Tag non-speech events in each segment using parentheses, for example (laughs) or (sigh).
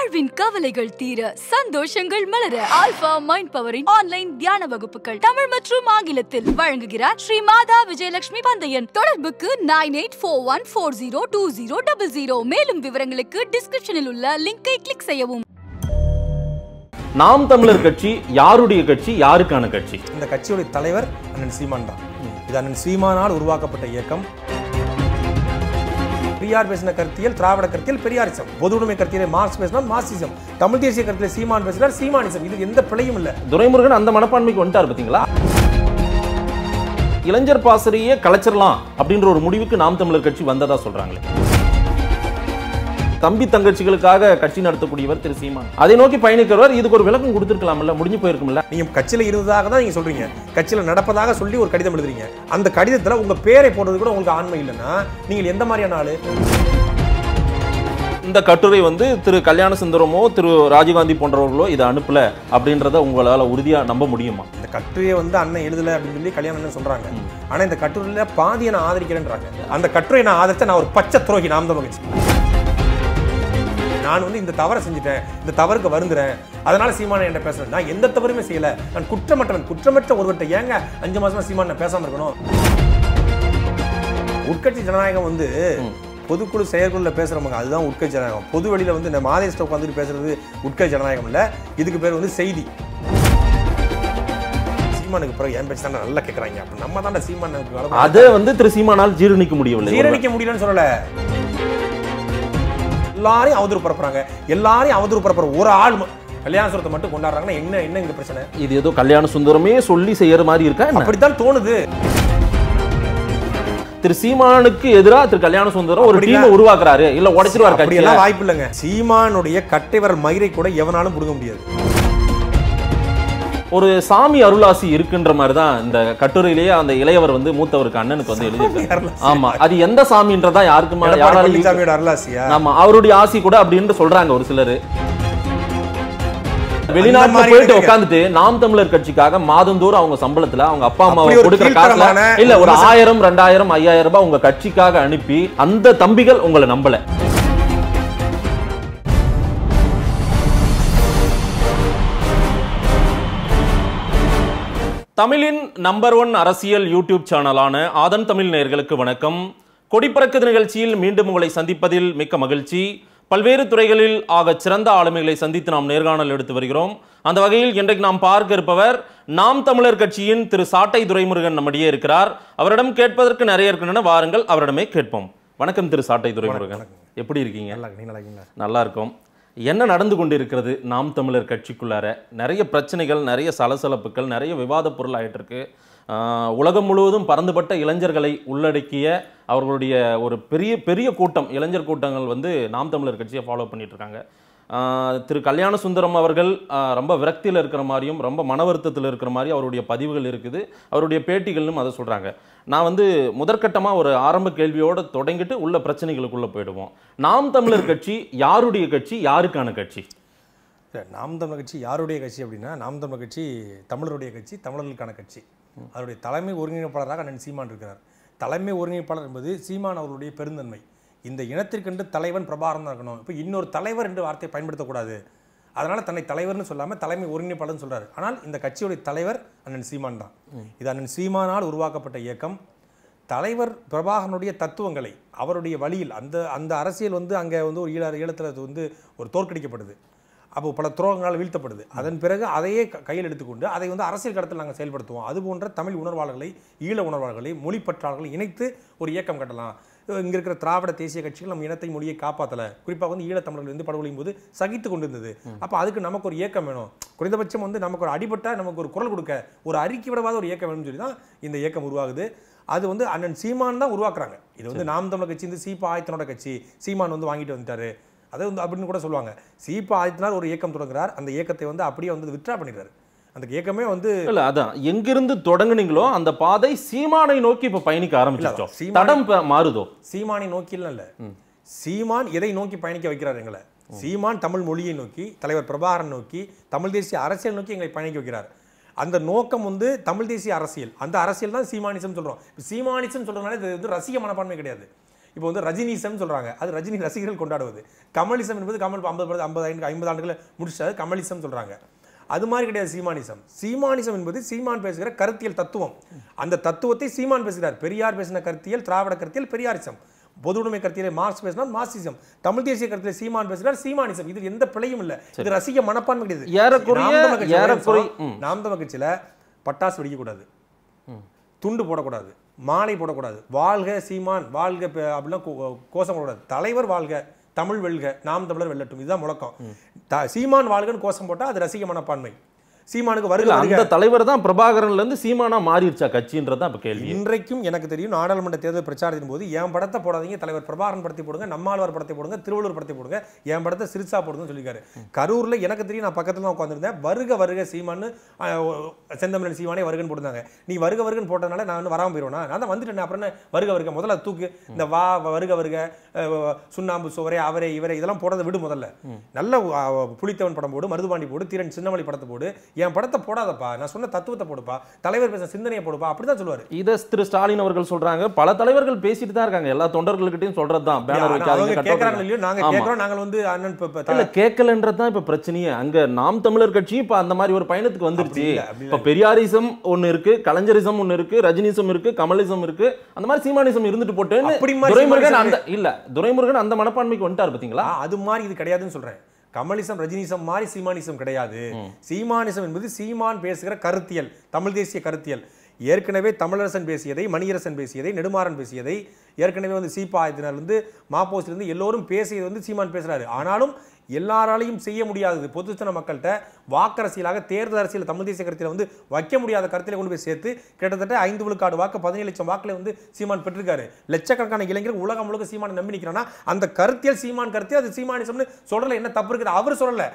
வாழ்வின் கவலைகள் தீர சந்தோஷங்கள் மலர ஆல்பா மைண்ட் பவரின் ஆன்லைன் தியான வகுப்புகள் தமிழ் மற்றும் ஆங்கிலத்தில் வழங்குகிறார் ஸ்ரீ மாதா விஜயலட்சுமி பந்தயன் தொடர்புக்கு nine eight four one four zero two zero double zero மேலும் விவரங்களுக்கு டிஸ்கிரிப்ஷனில் உள்ள லிங்கை கிளிக் செய்யவும் நாம் தமிழர் கட்சி யாருடைய கட்சி யாருக்கான கட்சி இந்த கட்சியுடைய தலைவர் அண்ணன் சீமான் தான் இது அண்ணன் சீமானால் உருவாக்கப்பட்ட இயக்கம் பிஆர் பேசின கருத்தியல் திராவிட கருத்தியல் பெரியாரிசம் பொது உடைமை கருத்தியல் மார்க்ஸ் பேசினா மார்க்சிசம் தமிழ் தேசிய கருத்தில் சீமான் பேசினார் சீமானிசம் இது எந்த பிழையும் இல்லை துரைமுருகன் அந்த மனப்பான்மைக்கு வந்துட்டார் பார்த்தீங்களா இளைஞர் பாசறையே கலைச்சிடலாம் அப்படின்ற ஒரு முடிவுக்கு நாம் தமிழர் கட்சி வந்ததா சொல்றாங்களே தம்பி தங்கச்சிகளுக்காக கட்சி நடத்தக்கூடியவர் திரு சீமான் அதை நோக்கி பயணிக்கிறவர் இதுக்கு ஒரு விளக்கம் கொடுத்துருக்கலாம்ல முடிஞ்சு போயிருக்கும்ல நீங்க கட்சியில் இருந்ததாக தான் நீங்க சொல்றீங்க கட்சியில் நடப்பதாக சொல்லி ஒரு கடிதம் எழுதுறீங்க அந்த கடிதத்தில் உங்க பேரை போடுறது கூட உங்களுக்கு ஆண்மை இல்லைன்னா நீங்கள் எந்த மாதிரியான ஆளு இந்த கட்டுரை வந்து திரு கல்யாண சுந்தரமோ திரு ராஜீவ்காந்தி போன்றவர்களோ இதை அனுப்பல அப்படின்றத உங்களால் உறுதியாக நம்ப முடியுமா இந்த கட்டுரையை வந்து அண்ணன் எழுதலை அப்படின்னு சொல்லி கல்யாணம் சொல்றாங்க ஆனால் இந்த கட்டுரையில் பாதியை நான் ஆதரிக்கிறேன்றாங்க அந்த கட்டுரையை நான் ஆதரித்த நான் ஒரு பச்சை துரோகி நாம் தான் நான் வந்து இந்த தவறை செஞ்சுட்டேன் இந்த தவறுக்கு வருந்துறேன் அதனால சீமான என்கிட்ட பேசுறேன் நான் எந்த தவறுமே செய்யல நான் குற்றமற்றவன் குற்றமற்ற ஒருவர்கிட்ட ஏங்க அஞ்சு மாசமா சீமான பேசாம இருக்கணும் உட்கட்சி ஜனநாயகம் வந்து பொதுக்குழு செயற்குழுல பேசுறவங்க அதுதான் உட்கட்சி ஜனநாயகம் பொது வெளியில வந்து இந்த மாதேஷ்ட உட்காந்துட்டு பேசுறது உட்கட்சி ஜனநாயகம் இல்ல இதுக்கு பேர் வந்து செய்தி சீமானுக்கு பிறகு என் பேச்சு நல்லா கேட்கறாங்க அப்ப நம்ம தான் சீமான அதே வந்து திரு சீமானால் ஜீரணிக்க முடியவில்லை ஜீரணிக்க முடியலன்னு சொல்லல எல்லாரையும் அவதூறு பரப்புறாங்க எல்லாரையும் அவதூறு பரப்புற ஒரு ஆள் கல்யாண சுரத்தை மட்டும் கொண்டாடுறாங்கன்னா என்ன என்ன இங்க பிரச்சனை இது ஏதோ கல்யாண சுந்தரமே சொல்லி செய்யற மாதிரி இருக்கா அப்படித்தான் தோணுது திரு சீமானுக்கு எதிராக திரு கல்யாண சுந்தரம் ஒரு டீம் உருவாக்குறாரு இல்ல உடைச்சிருவாரு வாய்ப்பு இல்லைங்க சீமானுடைய வரல் மயிரை கூட எவனாலும் கொடுக்க முடியாது ஒரு சாமி அருளாசி இருக்குன்ற மாதிரி தான் இந்த கட்டுரையிலேயே அந்த இளையவர் வந்து மூத்தவருக்கு அண்ணனுக்கு வந்து எழுதியிருக்காரு ஆமா அது எந்த சாமின்றதா யாருக்குமா யாராலையும் அருளாசியா ஆமா அவருடைய ஆசி கூட அப்படின்னு சொல்றாங்க ஒரு சிலர் வெளிநாட்டுல போயிட்டு உட்காந்துட்டு நாம் தமிழர் கட்சிக்காக மாதந்தோறும் அவங்க சம்பளத்துல அவங்க அப்பா அம்மா கொடுக்கிற காசுல இல்ல ஒரு ஆயிரம் ரெண்டாயிரம் ஐயாயிரம் ரூபாய் உங்க கட்சிக்காக அனுப்பி அந்த தம்பிகள் உங்களை நம்பல தமிழின் நம்பர் ஒன் அரசியல் யூடியூப் சேனலான ஆதன் தமிழ் நேர்களுக்கு வணக்கம் கொடிப்பறக்கு நிகழ்ச்சியில் மீண்டும் உங்களை சந்திப்பதில் மிக்க மகிழ்ச்சி பல்வேறு துறைகளில் ஆக சிறந்த ஆளுமைகளை சந்தித்து நாம் நேர்காணல் எடுத்து வருகிறோம் அந்த வகையில் இன்றைக்கு நாம் பார்க்க இருப்பவர் நாம் தமிழர் கட்சியின் திரு சாட்டை துரைமுருகன் நம்மிடையே இருக்கிறார் அவரிடம் கேட்பதற்கு நிறைய இருக்கின்றன வாருங்கள் அவரிடமே கேட்போம் வணக்கம் திரு சாட்டை துரைமுருகன் எப்படி இருக்கீங்க நல்லா இருக்கும் என்ன நடந்து கொண்டிருக்கிறது நாம் தமிழர் கட்சிக்குள்ளார நிறைய பிரச்சனைகள் நிறைய சலசலப்புகள் நிறைய விவாத பொருள் ஆகிட்டுருக்கு உலகம் முழுவதும் பறந்துபட்ட இளைஞர்களை உள்ளடக்கிய அவர்களுடைய ஒரு பெரிய பெரிய கூட்டம் இளைஞர் கூட்டங்கள் வந்து நாம் தமிழர் கட்சியை ஃபாலோ பண்ணிகிட்ருக்காங்க திரு கல்யாண சுந்தரம் அவர்கள் ரொம்ப விரக்தியில் இருக்கிற மாதிரியும் ரொம்ப மன வருத்தத்தில் இருக்கிற மாதிரி அவருடைய பதிவுகள் இருக்குது அவருடைய பேட்டிகளும் அதை சொல்கிறாங்க நான் வந்து முதற்கட்டமாக ஒரு ஆரம்ப கேள்வியோடு தொடங்கிட்டு உள்ள பிரச்சனைகளுக்குள்ளே போயிடுவோம் நாம் தமிழர் கட்சி யாருடைய கட்சி யாருக்கான கட்சி நாம் தமிழர் கட்சி யாருடைய கட்சி அப்படின்னா நாம் தமிழர் கட்சி தமிழருடைய கட்சி தமிழர்களுக்கான கட்சி அவருடைய தலைமை ஒருங்கிணைப்பாளராக நான் சீமான் இருக்கிறார் தலைமை ஒருங்கிணைப்பாளர் என்பது சீமான் அவர்களுடைய பெருந்தன்மை இந்த இனத்திற்கென்று தலைவன் பிரபாரம் தான் இருக்கணும் இப்போ இன்னொரு தலைவர் என்று வார்த்தையை பயன்படுத்தக்கூடாது அதனால் தன்னை தலைவர்னு சொல்லாமல் தலைமை ஒருங்கிணைப்பாளர்னு சொல்கிறார் ஆனால் இந்த கட்சியுடைய தலைவர் அண்ணன் சீமான் தான் இது அண்ணன் சீமானால் உருவாக்கப்பட்ட இயக்கம் தலைவர் பிரபாகரனுடைய தத்துவங்களை அவருடைய வழியில் அந்த அந்த அரசியல் வந்து அங்கே வந்து ஒரு ஈழ ஈழத்தில் அது வந்து ஒரு தோற்கடிக்கப்படுது அப்போ பல துரோகங்களால் வீழ்த்தப்படுது அதன் பிறகு அதையே கையில் எடுத்துக்கொண்டு அதை வந்து அரசியல் கடத்தில் நாங்கள் செயல்படுத்துவோம் அது போன்ற தமிழ் உணர்வாளர்களை ஈழ உணர்வாளர்களை மொழிப்பற்றாளர்களை இணைத்து ஒரு இயக்கம் கட்டலாம் இங்கே இருக்கிற திராவிட தேசிய கட்சிகள் நம்ம இனத்தை மொழியை காப்பாற்றலை குறிப்பாக வந்து ஈழத்தமிழர்கள் வந்து படுகொலையும் போது சகித்து கொண்டு இருந்தது அப்போ அதுக்கு நமக்கு ஒரு இயக்கம் வேணும் குறைந்தபட்சம் வந்து நமக்கு ஒரு அடிபட்டால் நமக்கு ஒரு குரல் கொடுக்க ஒரு அறிக்கை விடவாத ஒரு இயக்கம் வேணும்னு சொல்லி தான் இந்த இயக்கம் உருவாகுது அது வந்து அண்ணன் சீமான் தான் உருவாக்குறாங்க இது வந்து நாம் தமிழர் கட்சி வந்து சீப்பா ஆயத்தனோட கட்சி சீமான் வந்து வாங்கிட்டு வந்துட்டாரு அதை வந்து அப்படின்னு கூட சொல்லுவாங்க சீப்பா ஆதித்தனார் ஒரு இயக்கம் தொடங்குறார் அந்த இயக்கத்தை வந்து அப்படியே வந்து வித்ரா பண்ணிடுறாரு அந்த இயக்கமே வந்து இல்ல அதான் எங்கிருந்து தொடங்குனீங்களோ அந்த பாதை சீமானை நோக்கி இப்ப பயணிக்க ஆரம்பிச்சிருச்சோம் தடம் மாறுதோ சீமானை நோக்கிலாம் இல்ல சீமான் எதை நோக்கி பயணிக்க வைக்கிறார் எங்களை சீமான் தமிழ் மொழியை நோக்கி தலைவர் பிரபாகரன் நோக்கி தமிழ் தேசிய அரசியல் நோக்கி எங்களை பயணிக்க வைக்கிறார் அந்த நோக்கம் வந்து தமிழ் தேசிய அரசியல் அந்த அரசியல் தான் சீமானிசம் சொல்றோம் சீமானிசம் சொல்றதுனால இது வந்து ரசிக மனப்பான்மை கிடையாது இப்போ வந்து ரஜினிசம் சொல்றாங்க அது ரஜினி ரசிகர்கள் கொண்டாடுவது கமலிசம் என்பது கமல் ஐம்பது ஐம்பது ஐம்பது ஆண்டுகளை முடிச்சது கமலிசம் சொல்றாங்க அது மாதிரி கிடையாது சீமானிசம் சீமானிசம் என்பது சீமான் பேசுகிற கருத்தியல் தத்துவம் அந்த தத்துவத்தை சீமான் பேசுகிறார் பெரியார் பேசின கருத்தியல் திராவிட கருத்தியல் பெரியாரிசம் பொது உடைமை கருத்திலே மார்க்ஸ் பேசினால் மார்க்சிசம் தமிழ் தேசிய கருத்திலே சீமான் பேசினார் சீமானிசம் இது எந்த பிழையும் இல்லை இது ரசிக மனப்பான்மை கிடையாது நாம் தமிழ் கட்சியில் பட்டாசு வெடிக்கக்கூடாது துண்டு போடக்கூடாது மாலை போடக்கூடாது வாழ்க சீமான் வாழ்க அப்படிலாம் கோஷம் போடக்கூடாது தலைவர் வாழ்க தமிழ் வெல்க நாம் தமிழர் வெல்லட்டும் இதுதான் முழக்கம் சீமான் வாழ்கன்னு கோஷம் போட்டால் அது ரசிக மனப்பான்மை சீமானுக்கு வருகை அந்த தலைவர் தான் பிரபாகரன்ல இருந்து சீமானா மாறிடுச்சா கட்சின்றது தான் கேள்வி இன்றைக்கும் எனக்கு தெரியும் நாடாளுமன்ற தேர்தல் பிரச்சாரத்தின் போது என் படத்தை போடாதீங்க தலைவர் பிரபாகரன் படத்தை போடுங்க நம்மாழ்வார் படத்தை போடுங்க திருவள்ளூர் படத்தை போடுங்க என் படத்தை சிறுசா போடுங்கன்னு சொல்லியிருக்காரு கரூர்ல எனக்கு தெரியும் நான் பக்கத்துல தான் உட்காந்துருந்தேன் வருக வருக சீமான்னு செந்தமிழன் சீமானே வருகன் போட்டிருந்தாங்க நீ வருக வருகன்னு போட்டதுனால நான் வராமல் போயிடுவேனா நான் தான் வந்துட்டேன் அப்புறம் வருக வருக முதல்ல தூக்கு இந்த வா வருக வருக சுண்ணாம்பு சுவரே அவரே இவரே இதெல்லாம் போடுறதை விடு முதல்ல நல்ல புளித்தவன் படம் போடு மருதுபாண்டி போடு தீரன் சின்னமலை படத்தை போடு என் படத்தை போடாதப்பா நான் சொன்ன தத்துவத்தை போடுப்பா தலைவர் பேச சிந்தனையை போடுப்பா அப்படி தான் சொல்லுவார் இதை திரு ஸ்டாலின் அவர்கள் சொல்றாங்க பல தலைவர்கள் பேசிட்டு தான் இருக்காங்க எல்லா தொண்டர்கள்கிட்டையும் சொல்றது தான் பேனர் வைக்காதீங்க இல்லையோ நாங்க கேட்கறோம் நாங்கள் வந்து அண்ணன் கேட்கலன்றது தான் இப்ப பிரச்சனையே அங்க நாம் தமிழர் கட்சியும் இப்ப அந்த மாதிரி ஒரு பயணத்துக்கு வந்துருச்சு இப்ப பெரியாரிசம் ஒன்னு இருக்கு கலைஞரிசம் ஒன்னு இருக்கு ரஜினிசம் இருக்கு கமலிசம் இருக்கு அந்த மாதிரி சீமானிசம் இருந்துட்டு போட்டு துரைமுருகன் அந்த இல்ல துரைமுருகன் அந்த மனப்பான்மைக்கு வந்துட்டார் பாத்தீங்களா அது மாதிரி இது கிடையாதுன்னு சொல்றேன் கமலிசம் ரஜினிசம் மாதிரி சீமானிசம் கிடையாது சீமானிசம் என்பது சீமான் பேசுகிற கருத்தியல் தமிழ் தேசிய கருத்தியல் ஏற்கனவே தமிழரசன் பேசியதை மணியரசன் பேசியதை நெடுமாறன் பேசியதை ஏற்கனவே வந்து சீப்பாயத்தினர்லேருந்து மாப்போஸ்லேருந்து எல்லோரும் பேசியது வந்து சீமான் பேசுகிறாரு ஆனாலும் எல்லாராலையும் செய்ய முடியாதது பொதுஜன மக்கள்கிட்ட வாக்கரசியலாக தேர்தல் அரசியல் தமிழ் தேசிய கருத்தில் வந்து வைக்க முடியாத கருத்தில் கொண்டு போய் சேர்த்து கிட்டத்தட்ட ஐந்து விழுக்காடு வாக்கு பதினேழு லட்சம் வாக்கில் வந்து சீமான் பெற்றிருக்காரு லட்சக்கணக்கான இளைஞர்கள் உலகம் முழுக்க சீமானை நம்பி நிற்கிறானா அந்த கருத்தியல் சீமான் கருத்தியல் அது சீமானிசம்னு சொல்லலை என்ன தப்பு இருக்குது அவர் சொல்லலை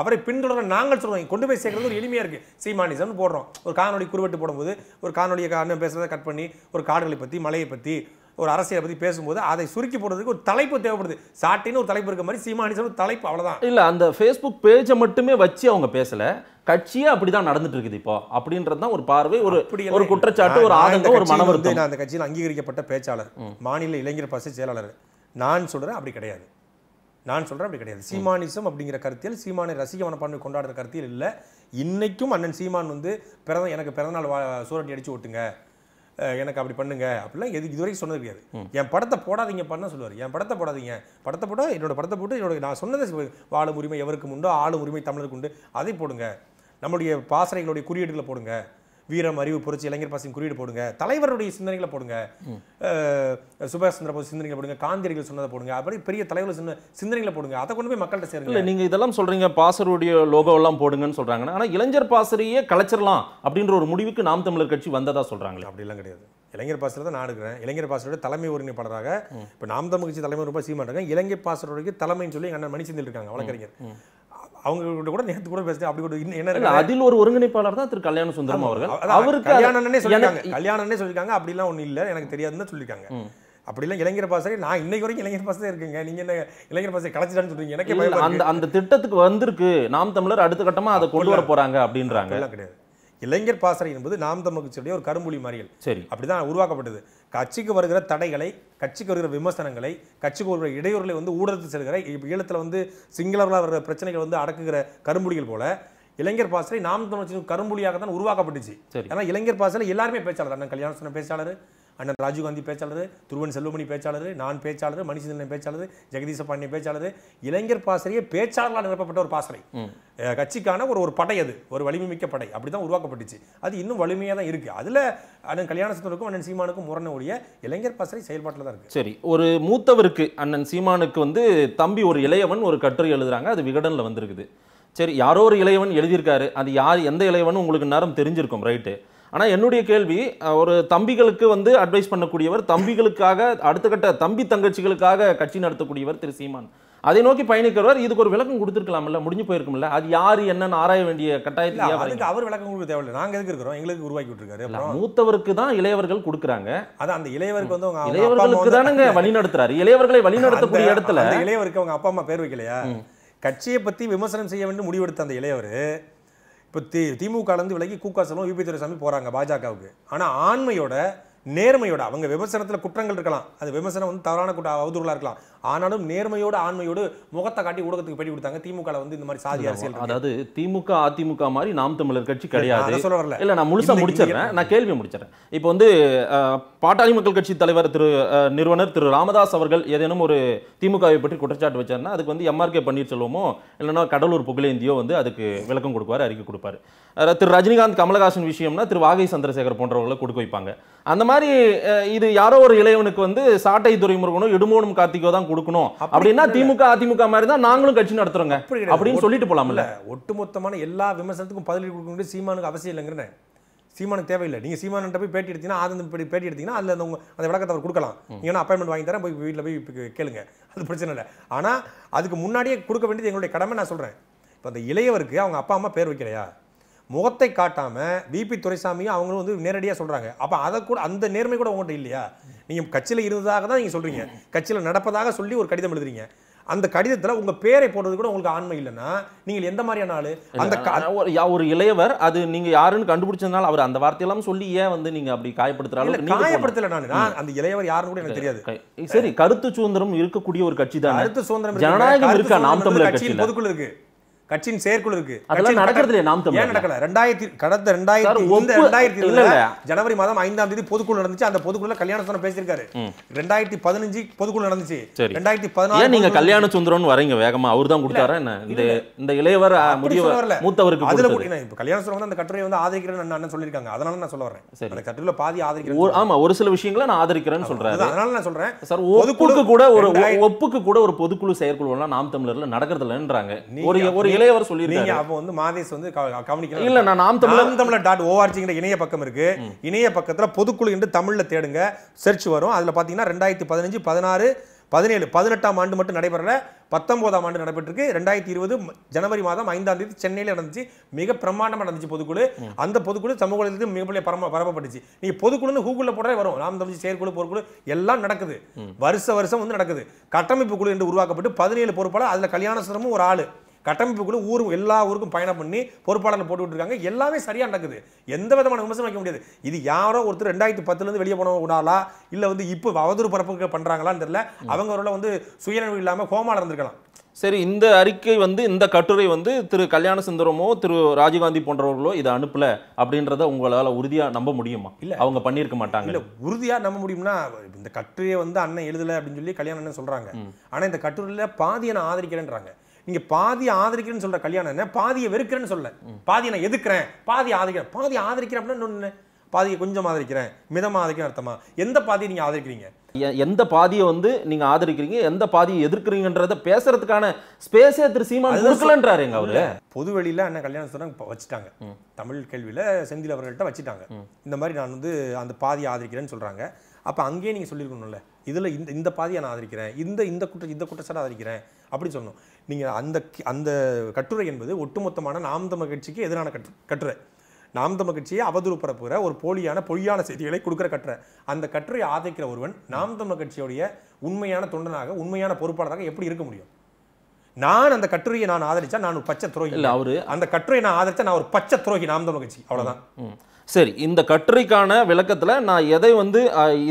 அவரை பின்தொடர நாங்கள் சொல்கிறோம் கொண்டு போய் சேர்க்கறது ஒரு எளிமையாக இருக்குது சீமானிசம்னு போடுறோம் ஒரு காணொலி குறுவெட்டு போடும்போது ஒரு காணொலியை பேசுறதை கட் பண்ணி ஒரு காடுகளை பற்றி மலையை பற்றி ஒரு அரசியலை பற்றி பேசும்போது அதை சுருக்கி போடுறதுக்கு ஒரு தலைப்பு தேவைப்படுது சாட்டின்னு ஒரு தலைப்பு இருக்க மாதிரி சீமானிசம் ஒரு தலைப்பு அவ்வளோதான் இல்லை அந்த ஃபேஸ்புக் பேஜை மட்டுமே வச்சு அவங்க பேசலை கட்சியே அப்படிதான் நடந்துட்டு இருக்குது இப்போ அப்படின்றது தான் ஒரு பார்வை ஒரு ஒரு குற்றச்சாட்டு ஒரு ஆதங்கம் ஒரு மனம் வந்து நான் அந்த கட்சியில் அங்கீகரிக்கப்பட்ட பேச்சாளர் மாநில இளைஞர் பசு செயலாளர் நான் சொல்கிறேன் அப்படி கிடையாது நான் சொல்கிறேன் அப்படி கிடையாது சீமானிசம் அப்படிங்கிற கருத்தியல் சீமானை ரசிக மனப்பான்மை கொண்டாடுற கருத்தியல் இல்லை இன்னைக்கும் அண்ணன் சீமான் வந்து பிறந்த எனக்கு பிறந்தநாள் வா சூரட்டி அடித்து ஓட்டுங்க எனக்கு அப்படி பண்ணுங்க அப்படிலாம் எது இதுவரைக்கும் சொன்னது கிடையாது என் படத்தை போடாதீங்க பண்ண சொல்லுவார் என் படத்தை போடாதீங்க படத்தை போட்டால் என்னோட படத்தை போட்டு என்னோட நான் சொன்னதை வாழும் உரிமை எவருக்கும் உண்டோ ஆளும் உரிமை தமிழருக்கு உண்டு அதை போடுங்க நம்முடைய பாசறைகளுடைய குறியீடுகளை போடுங்க வீரம் அறிவு புரட்சி இளைஞர் பாசியம் குறியீடு போடுங்க தலைவருடைய சிந்தனைகளை போடுங்க சுபாஷ் சந்திர போஸ் சிந்தனைகளை போடுங்க காந்தியடிகள் சொன்னதை போடுங்க அப்படி பெரிய தலைவர்கள் சின்ன சிந்தனைகளை போடுங்க அதை கொண்டு போய் மக்கள்கிட்ட சேருங்க இல்லை நீங்கள் இதெல்லாம் சொல்கிறீங்க பாசருடைய லோகோ எல்லாம் போடுங்கன்னு சொல்கிறாங்கன்னா ஆனால் இளைஞர் பாசரையே கலைச்சிடலாம் அப்படின்ற ஒரு முடிவுக்கு நாம் தமிழர் கட்சி வந்ததாக சொல்கிறாங்களே அப்படிலாம் கிடையாது இளைஞர் பாசத்தில் தான் நான் எடுக்கிறேன் இளைஞர் பாசரோட தலைமை ஒருங்கிணைப்பாளராக இப்போ நாம் தமிழ் கட்சி தலைமை ரொம்ப சீமாட்டாங்க இளைஞர் பாசரோட தலைமைன்னு சொல்லி எங்கள் அண்ணன் மணி இருக்காங்க வழக்கறிஞர் அவங்க கூட கூட நேத்து கூட பேசிட்டேன் அப்படி கூட என்ன அதில் ஒரு ஒருங்கிணைப்பாளர் தான் திரு கல்யாண சுந்தரம் அவர்கள் அவருக்கு கல்யாணம்னே சொல்லியிருக்காங்க கல்யாணம்னே சொல்லியிருக்காங்க அப்படிலாம் ஒன்றும் இல்ல எனக்கு தெரியாதுன்னு சொல்லியிருக்காங்க அப்படிலாம் இளைஞர் பாசறை நான் இன்னைக்கு வரைக்கும் இளைஞர் பாசறை இருக்குங்க நீங்க என்ன இளைஞர் பாசறை கலைச்சிட்டான்னு சொல்றீங்க எனக்கு அந்த அந்த திட்டத்துக்கு வந்திருக்கு நாம் தமிழர் அடுத்த கட்டமா அதை கொண்டு வர போறாங்க அப்படின்றாங்க எல்லாம் கிடையாது இளைஞர் பாசறை என்பது நாம் தமிழுக்கு சொல்லிய ஒரு கரும்புலி மாறியல் சரி அப்படிதான் உருவாக்கப்பட்டது கட்சிக்கு வருகிற தடைகளை கட்சிக்கு வருகிற விமர்சனங்களை கட்சிக்கு வருகிற இடையூறுகளை வந்து ஊடகத்தில் செல்கிற ஈழத்தில் வந்து சிங்களவர்களாக வருகிற பிரச்சனைகள் வந்து அடக்குகிற கரும்புலிகள் போல இளைஞர் பாசலை நாம் தமிழ் கரும்புலியாக தான் உருவாக்கப்பட்டுச்சு ஏன்னா இளைஞர் பாசலை எல்லாருமே பேச்சாளர் அண்ணன் கல்யாண பேச்சாளர் அண்ணன் ராஜீவ்காந்தி பேச்சாளர் துருவன் செல்வமணி பேச்சாளர் நான் பேச்சாளர் மணிசந்திரன் பேச்சாளர் ஜெகதீச பாண்டிய பேச்சாளர் இளைஞர் பாசறையே பேச்சாளர்களால் நிரப்பப்பட்ட ஒரு பாசறை கட்சிக்கான ஒரு ஒரு படை அது ஒரு வலிமைமிக்க படை அப்படி தான் உருவாக்கப்பட்டுச்சு அது இன்னும் வலிமையாக தான் இருக்குது அதில் அண்ணன் கல்யாணத்துக்கும் அண்ணன் சீமானுக்கும் முரண ஒழிய இளைஞர் பாசறை செயல்பாட்டில் தான் இருக்குது சரி ஒரு மூத்தவருக்கு அண்ணன் சீமானுக்கு வந்து தம்பி ஒரு இளையவன் ஒரு கட்டுரை எழுதுகிறாங்க அது விகடனில் வந்திருக்குது சரி யாரோ ஒரு இளையவன் எழுதியிருக்காரு அது யார் எந்த இளையவன் உங்களுக்கு நேரம் தெரிஞ்சிருக்கும் ரைட்டு ஆனால் என்னுடைய கேள்வி ஒரு தம்பிகளுக்கு வந்து அட்வைஸ் பண்ணக்கூடியவர் தம்பிகளுக்காக அடுத்த கட்ட தம்பி தங்கச்சிகளுக்காக கட்சி நடத்தக்கூடியவர் திரு சீமான் அதை நோக்கி பயணிக்கிறவர் இதுக்கு ஒரு விளக்கம் கொடுத்துருக்கலாம்ல முடிஞ்சு போயிருக்கும்ல அது யார் என்னன்னு ஆராய வேண்டிய கட்டாயத்தில் அதுக்கு அவர் விளக்கம் கொடுக்க தேவையில்லை நாங்கள் எதுக்கு இருக்கிறோம் எங்களுக்கு உருவாக்கி விட்டுருக்காரு மூத்தவருக்கு தான் இளையவர்கள் கொடுக்குறாங்க அதான் அந்த இளையவருக்கு வந்து அவங்க இளையவர்களுக்கு தானங்க வழி நடத்துறாரு இளையவர்களை வழி நடத்தக்கூடிய இடத்துல இளையவருக்கு அவங்க அப்பா அம்மா பேர் வைக்கலையா கட்சியை பற்றி விமர்சனம் செய்ய வேண்டும் முடிவெடுத்த அந்த இளையவர் இப்போ தி திமுகலேருந்து விலகி கூக்கா செல்வம் யூபி துரைசாமி போகிறாங்க பாஜகவுக்கு ஆனால் ஆண்மையோட நேர்மையோட அவங்க விமர்சனத்தில் குற்றங்கள் இருக்கலாம் அது விமர்சனம் வந்து தவறான குற்ற அவதூறுகளாக இருக்கலாம் ஆனாலும் நேர்மையோடு ஆண்மையோடு முகத்தை காட்டி ஊடகத்துக்கு பெட்டி கொடுத்தாங்க திமுக வந்து இந்த மாதிரி சாதி அரசியல் அதாவது திமுக அதிமுக மாதிரி நாம் தமிழர் கட்சி கிடையாது சொல்ல வரல இல்லை நான் முழுசாக முடிச்சிடுறேன் நான் கேள்வி முடிச்சிடுறேன் இப்போ வந்து பாட்டாளி மக்கள் கட்சி தலைவர் திரு நிறுவனர் திரு ராமதாஸ் அவர்கள் ஏதேனும் ஒரு திமுகவை பற்றி குற்றச்சாட்டு வச்சார்னா அதுக்கு வந்து எம்ஆர்கே பன்னீர்செல்வமோ இல்லைன்னா கடலூர் புகழேந்தியோ வந்து அதுக்கு விளக்கம் கொடுப்பார் அறிக்கை கொடுப்பார் திரு ரஜினிகாந்த் கமலஹாசன் விஷயம்னா திரு வாகை சந்திரசேகர் போன்றவர்களை கொடுக்க வைப்பாங்க அந்த மாதிரி இது யாரோ ஒரு இளையவனுக்கு வந்து சாட்டை துறைமுருகனும் இடுமோனும் கார்த்திகோ தான் கொடுக்கணும் அப்படின்னா திமுக அதிமுக மாதிரி தான் நாங்களும் கட்சி நடத்துறோங்க அப்படின்னு சொல்லிட்டு போலாம்ல ஒட்டுமொத்தமான எல்லா விமர்சனத்துக்கும் பதில் கொடுக்க சீமானுக்கு அவசியம் இல்லைங்கிறேன் சீமானுக்கு தேவையில்லை நீங்கள் சீமான போய் பேட்டி எடுத்தீங்கன்னா அது பேட்டி எடுத்தீங்கன்னா அதில் அந்த அந்த விளக்கத்தை அவர் கொடுக்கலாம் நீங்க அப்பாயின்மெண்ட் வாங்கி தரேன் போய் வீட்டில் போய் கேளுங்க அது பிரச்சனை இல்லை ஆனால் அதுக்கு முன்னாடியே கொடுக்க வேண்டியது எங்களுடைய கடமை நான் சொல்கிறேன் இப்போ அந்த இளையவருக்கு அவங்க அப்பா அம்மா பேர் வைக்கலையா முகத்தை காட்டாம விபி துரைசாமியும் அவங்களும் வந்து நேரடியாக சொல்றாங்க அப்ப அதை கூட அந்த நேர்மை கூட உங்கள்கிட்ட இல்லையா நீங்க கட்சியில் இருந்ததாக தான் நீங்க சொல்றீங்க கட்சியில் நடப்பதாக சொல்லி ஒரு கடிதம் எழுதுறீங்க அந்த கடிதத்தில் உங்க பேரை போடுறது கூட உங்களுக்கு ஆண்மை இல்லைன்னா நீங்கள் எந்த மாதிரியான ஆளு அந்த ஒரு இளையவர் அது நீங்க யாருன்னு கண்டுபிடிச்சதுனால அவர் அந்த வார்த்தையெல்லாம் சொல்லி ஏன் வந்து நீங்க அப்படி காயப்படுத்துறாங்க காயப்படுத்தல நான் அந்த இளையவர் யாருன்னு கூட எனக்கு தெரியாது சரி கருத்து சுதந்திரம் இருக்கக்கூடிய ஒரு கட்சி தான் கருத்து சுதந்திரம் ஜனநாயகம் இருக்கா நாம் தமிழர் கட்சியில் பொதுக்குள்ள இருக்கு கட்சியின் செயற்குழு இருக்கு அதெல்லாம் நடக்கிறது நாம் தமிழ் நடக்கல ரெண்டாயிரத்தி கடந்த ரெண்டாயிரத்தி ரெண்டாயிரத்தி ஜனவரி மாதம் ஐந்தாம் தேதி பொதுக்குழு நடந்துச்சு அந்த பொதுக்குழுல கல்யாண சுந்தரம் பேசியிருக்காரு ரெண்டாயிரத்தி பதினஞ்சு பொதுக்குழு நடந்துச்சு ரெண்டாயிரத்தி பதினாறு நீங்க கல்யாண சுந்தரம் வரீங்க வேகமா அவர் தான் கொடுத்தாரா என்ன இந்த இந்த இளையவர் முடியவர் மூத்தவருக்கு அதுல இப்ப கல்யாண சுந்தரம் அந்த கட்டுரையை வந்து ஆதரிக்கிறேன்னு நான் சொல்லியிருக்காங்க அதனால நான் சொல்ல வரேன் அந்த கட்டுரையில பாதி ஆதரிக்கிறேன் ஆமா ஒரு சில விஷயங்களை நான் ஆதரிக்கிறேன்னு சொல்றேன் அதனால நான் சொல்றேன் சார் ஒப்புக்கு கூட ஒரு ஒப்புக்கு கூட ஒரு பொதுக்குழு செயற்குழு எல்லாம் நாம் தமிழர்ல நடக்கிறது இல்லைன்றாங்க ஒரு ஒரு இளையவர் அவர் வந்து மாதேஸ் வந்து கவனிக்கணும் இல்ல நான் நாம் தமிழ் நாம் டாட் ஓஆர்ஜிங்கிற இணைய பக்கம் இருக்கு இணைய பக்கத்துல பொதுக்குழு என்று தமிழ்ல தேடுங்க சர்ச் வரும் அதுல பாத்தீங்கன்னா ரெண்டாயிரத்தி பதினஞ்சு பதினாறு பதினேழு பதினெட்டாம் ஆண்டு மட்டும் நடைபெறல பத்தொன்பதாம் ஆண்டு நடைபெற்றிருக்கு ரெண்டாயிரத்தி இருபது ஜனவரி மாதம் ஐந்தாம் தேதி சென்னையில் நடந்துச்சு மிக பிரமாண்டமா நடந்துச்சு பொதுக்குழு அந்த பொதுக்குழு சமூக மிகப்பெரிய பரம பரப்பப்பட்டுச்சு நீ பொதுக்குழுன்னு கூகுளில் போடவே வரும் நாம் தமிழ் செயற்குழு பொருட்குழு எல்லாம் நடக்குது வருஷ வருஷம் வந்து நடக்குது கட்டமைப்பு குழு என்று உருவாக்கப்பட்டு பதினேழு பொறுப்பாளர் அதில் கல்யாணசுரமும் ஒரு ஆள் கட்டமைப்புக்குள்ள ஊரும் எல்லா ஊருக்கும் பயணம் பண்ணி பொறுப்பாளர் போட்டு விட்டுருக்காங்க எல்லாமே சரியாக நடக்குது எந்த விதமான விமர்சனம் வைக்க முடியாது இது யாரோ ஒருத்தர் ரெண்டாயிரத்தி பத்துலேருந்து வெளியே போன உடாலா இல்லை வந்து இப்போ அவதூறு பரப்புக்கு பண்ணுறாங்களான்னு தெரியல அவங்க ஒரு வந்து சுயநினைவு இல்லாமல் கோமால இருந்திருக்கலாம் சரி இந்த அறிக்கை வந்து இந்த கட்டுரை வந்து திரு கல்யாண சுந்தரமோ திரு ராஜீவ்காந்தி போன்றவர்களோ இதை அனுப்பல அப்படின்றத உங்களால் உறுதியாக நம்ப முடியுமா இல்லை அவங்க பண்ணியிருக்க மாட்டாங்க இல்லை உறுதியாக நம்ப முடியும்னா இந்த கட்டுரையை வந்து அண்ணன் எழுதலை அப்படின்னு சொல்லி கல்யாணம் சொல்கிறாங்க ஆனால் இந்த கட்டுரையில் பாதியை நான் ஆதரிக்கிறேன்றாங்க நீங்க பாதியை ஆதரிக்கிறேன்னு சொல்ற கல்யாணம் என்ன பாதியை வெறுக்கிறேன்னு சொல்ல பாதியை நான் எதுக்குறேன் பாதி ஆதரிக்கிறேன் பாதி ஆதரிக்கிறேன் அப்படின்னா பாதியை கொஞ்சம் ஆதரிக்கிறேன் மிதமாக ஆதரிக்கிறேன் அர்த்தமா எந்த பாதியை நீங்க ஆதரிக்கிறீங்க எந்த பாதியை வந்து நீங்க ஆதரிக்கிறீங்க எந்த பாதியை எதிர்க்கிறீங்கன்றத பேசுறதுக்கான ஸ்பேஸே திரு சீமான் கொடுக்கலன்றாரு எங்க அவரு அண்ணன் கல்யாணம் சொன்னாங்க வச்சுட்டாங்க தமிழ் கேள்வியில செந்தில் அவர்கள்ட்ட வச்சுட்டாங்க இந்த மாதிரி நான் வந்து அந்த பாதியை ஆதரிக்கிறேன்னு சொல்றாங்க அப்போ அங்கேயே நீங்க சொல்லியிருக்கணும்ல இதுல இந்த இந்த பாதியை நான் ஆதரிக்கிறேன் இந்த இந்த குற்ற இந்த குற்றச்சாட்டை ஆதரிக்கிறேன் அப்படின்னு சொல்லணும் நீங்கள் அந்த அந்த கட்டுரை என்பது ஒட்டுமொத்தமான நாம் தமிழ் கட்சிக்கு எதிரான கட்டு கட்டுரை நாம் தமிழ் கட்சியை அவதூறு பரப்புகிற ஒரு போலியான பொய்யான செய்திகளை கொடுக்குற கட்டுரை அந்த கட்டுரையை ஆதரிக்கிற ஒருவன் நாம் தமிழ் கட்சியுடைய உண்மையான தொண்டனாக உண்மையான பொறுப்பாளராக எப்படி இருக்க முடியும் நான் அந்த கட்டுரையை நான் ஆதரிச்சா நான் ஒரு பச்சை துரோகி இல்லை அவரு அந்த கட்டுரையை நான் ஆதரிச்சா நான் ஒரு பச்சை துரோகி நாம் தமிழ் கட்சி அவ்வளோதான் சரி இந்த கட்டுரைக்கான விளக்கத்தில் நான் எதை வந்து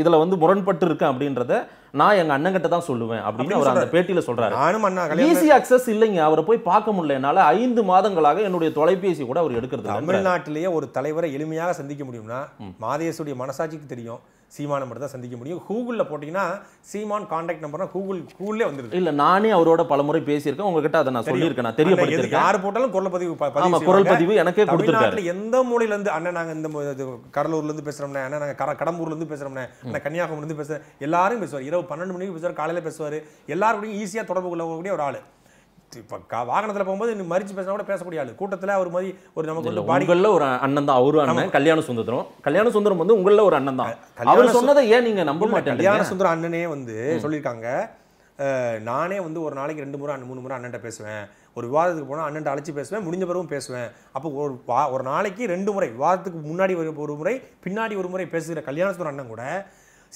இதில் வந்து முரண்பட்டு இருக்கேன் அப்படின்றத நான் எங்க அண்ணன் கிட்ட தான் சொல்லுவேன் அப்படின்னு அவர் அந்த பேட்டியில சொல்றாரு ஈஸி அக்சஸ் இல்லைங்க அவரை போய் பார்க்க முடியல என்னால ஐந்து மாதங்களாக என்னுடைய தொலைபேசி கூட அவர் எடுக்கிறது தமிழ்நாட்டிலேயே ஒரு தலைவரை எளிமையாக சந்திக்க முடியும்னா மாதேசுடைய மனசாட்சிக்கு தெரியும் சீமானை மட்டும் தான் சந்திக்க முடியும் கூகுளில் போட்டிங்கன்னா சீமான் காண்டாக்ட் நம்பர்னா கூகுள் கூகுளே வந்துருக்கு இல்லை நானே அவரோட பல முறை பேசியிருக்கேன் உங்ககிட்ட அதை நான் சொல்லியிருக்கேன் நான் தெரியப்படுத்திருக்கேன் யார் போட்டாலும் குரல் பதிவு ஆமாம் குரல் பதிவு எனக்கே கொடுத்துருக்காரு எந்த மூலையிலேருந்து அண்ணன் நாங்கள் இந்த கடலூர்லேருந்து பேசுகிறோம்னே அண்ணன் நாங்கள் கடம்பூர்லேருந்து பேசுகிறோம்னே அண்ணன் கன்னியாகுமரிலேருந்து பேசுகிறேன் எல்லாரும் பேசுவார் இரவு இரவு பன்னெண்டு மணிக்கு பேசுவார் காலையில் பேசுவார் எல்லாருக்கூடையும் ஈஸியாக தொடர்பு கொள்ளக்கூடிய ஒரு ஆள் இப்போ கா வாகனத்தில் போகும்போது நீ மறித்து பேசினா கூட பேசக்கூடிய ஆள் கூட்டத்தில் அவர் மாதிரி ஒரு நமக்கு ஒரு பாடிகளில் ஒரு அண்ணன் தான் அவரும் அண்ணன் கல்யாண சுந்தரம் கல்யாண சுந்தரம் வந்து உங்களில் ஒரு அண்ணன் தான் அவர் சொன்னதை ஏன் நீங்கள் நம்ப மாட்டேன் கல்யாண சுந்தரம் அண்ணனே வந்து சொல்லியிருக்காங்க நானே வந்து ஒரு நாளைக்கு ரெண்டு முறை மூணு முறை அண்ணன்ட்ட பேசுவேன் ஒரு விவாதத்துக்கு போனால் அண்ணன் அழைச்சி பேசுவேன் முடிஞ்ச பிறகும் பேசுவேன் அப்போ ஒரு வா ஒரு நாளைக்கு ரெண்டு முறை விவாதத்துக்கு முன்னாடி ஒரு ஒரு முறை பின்னாடி ஒரு முறை பேசுகிற சுந்தரம் அண்ணன் கூட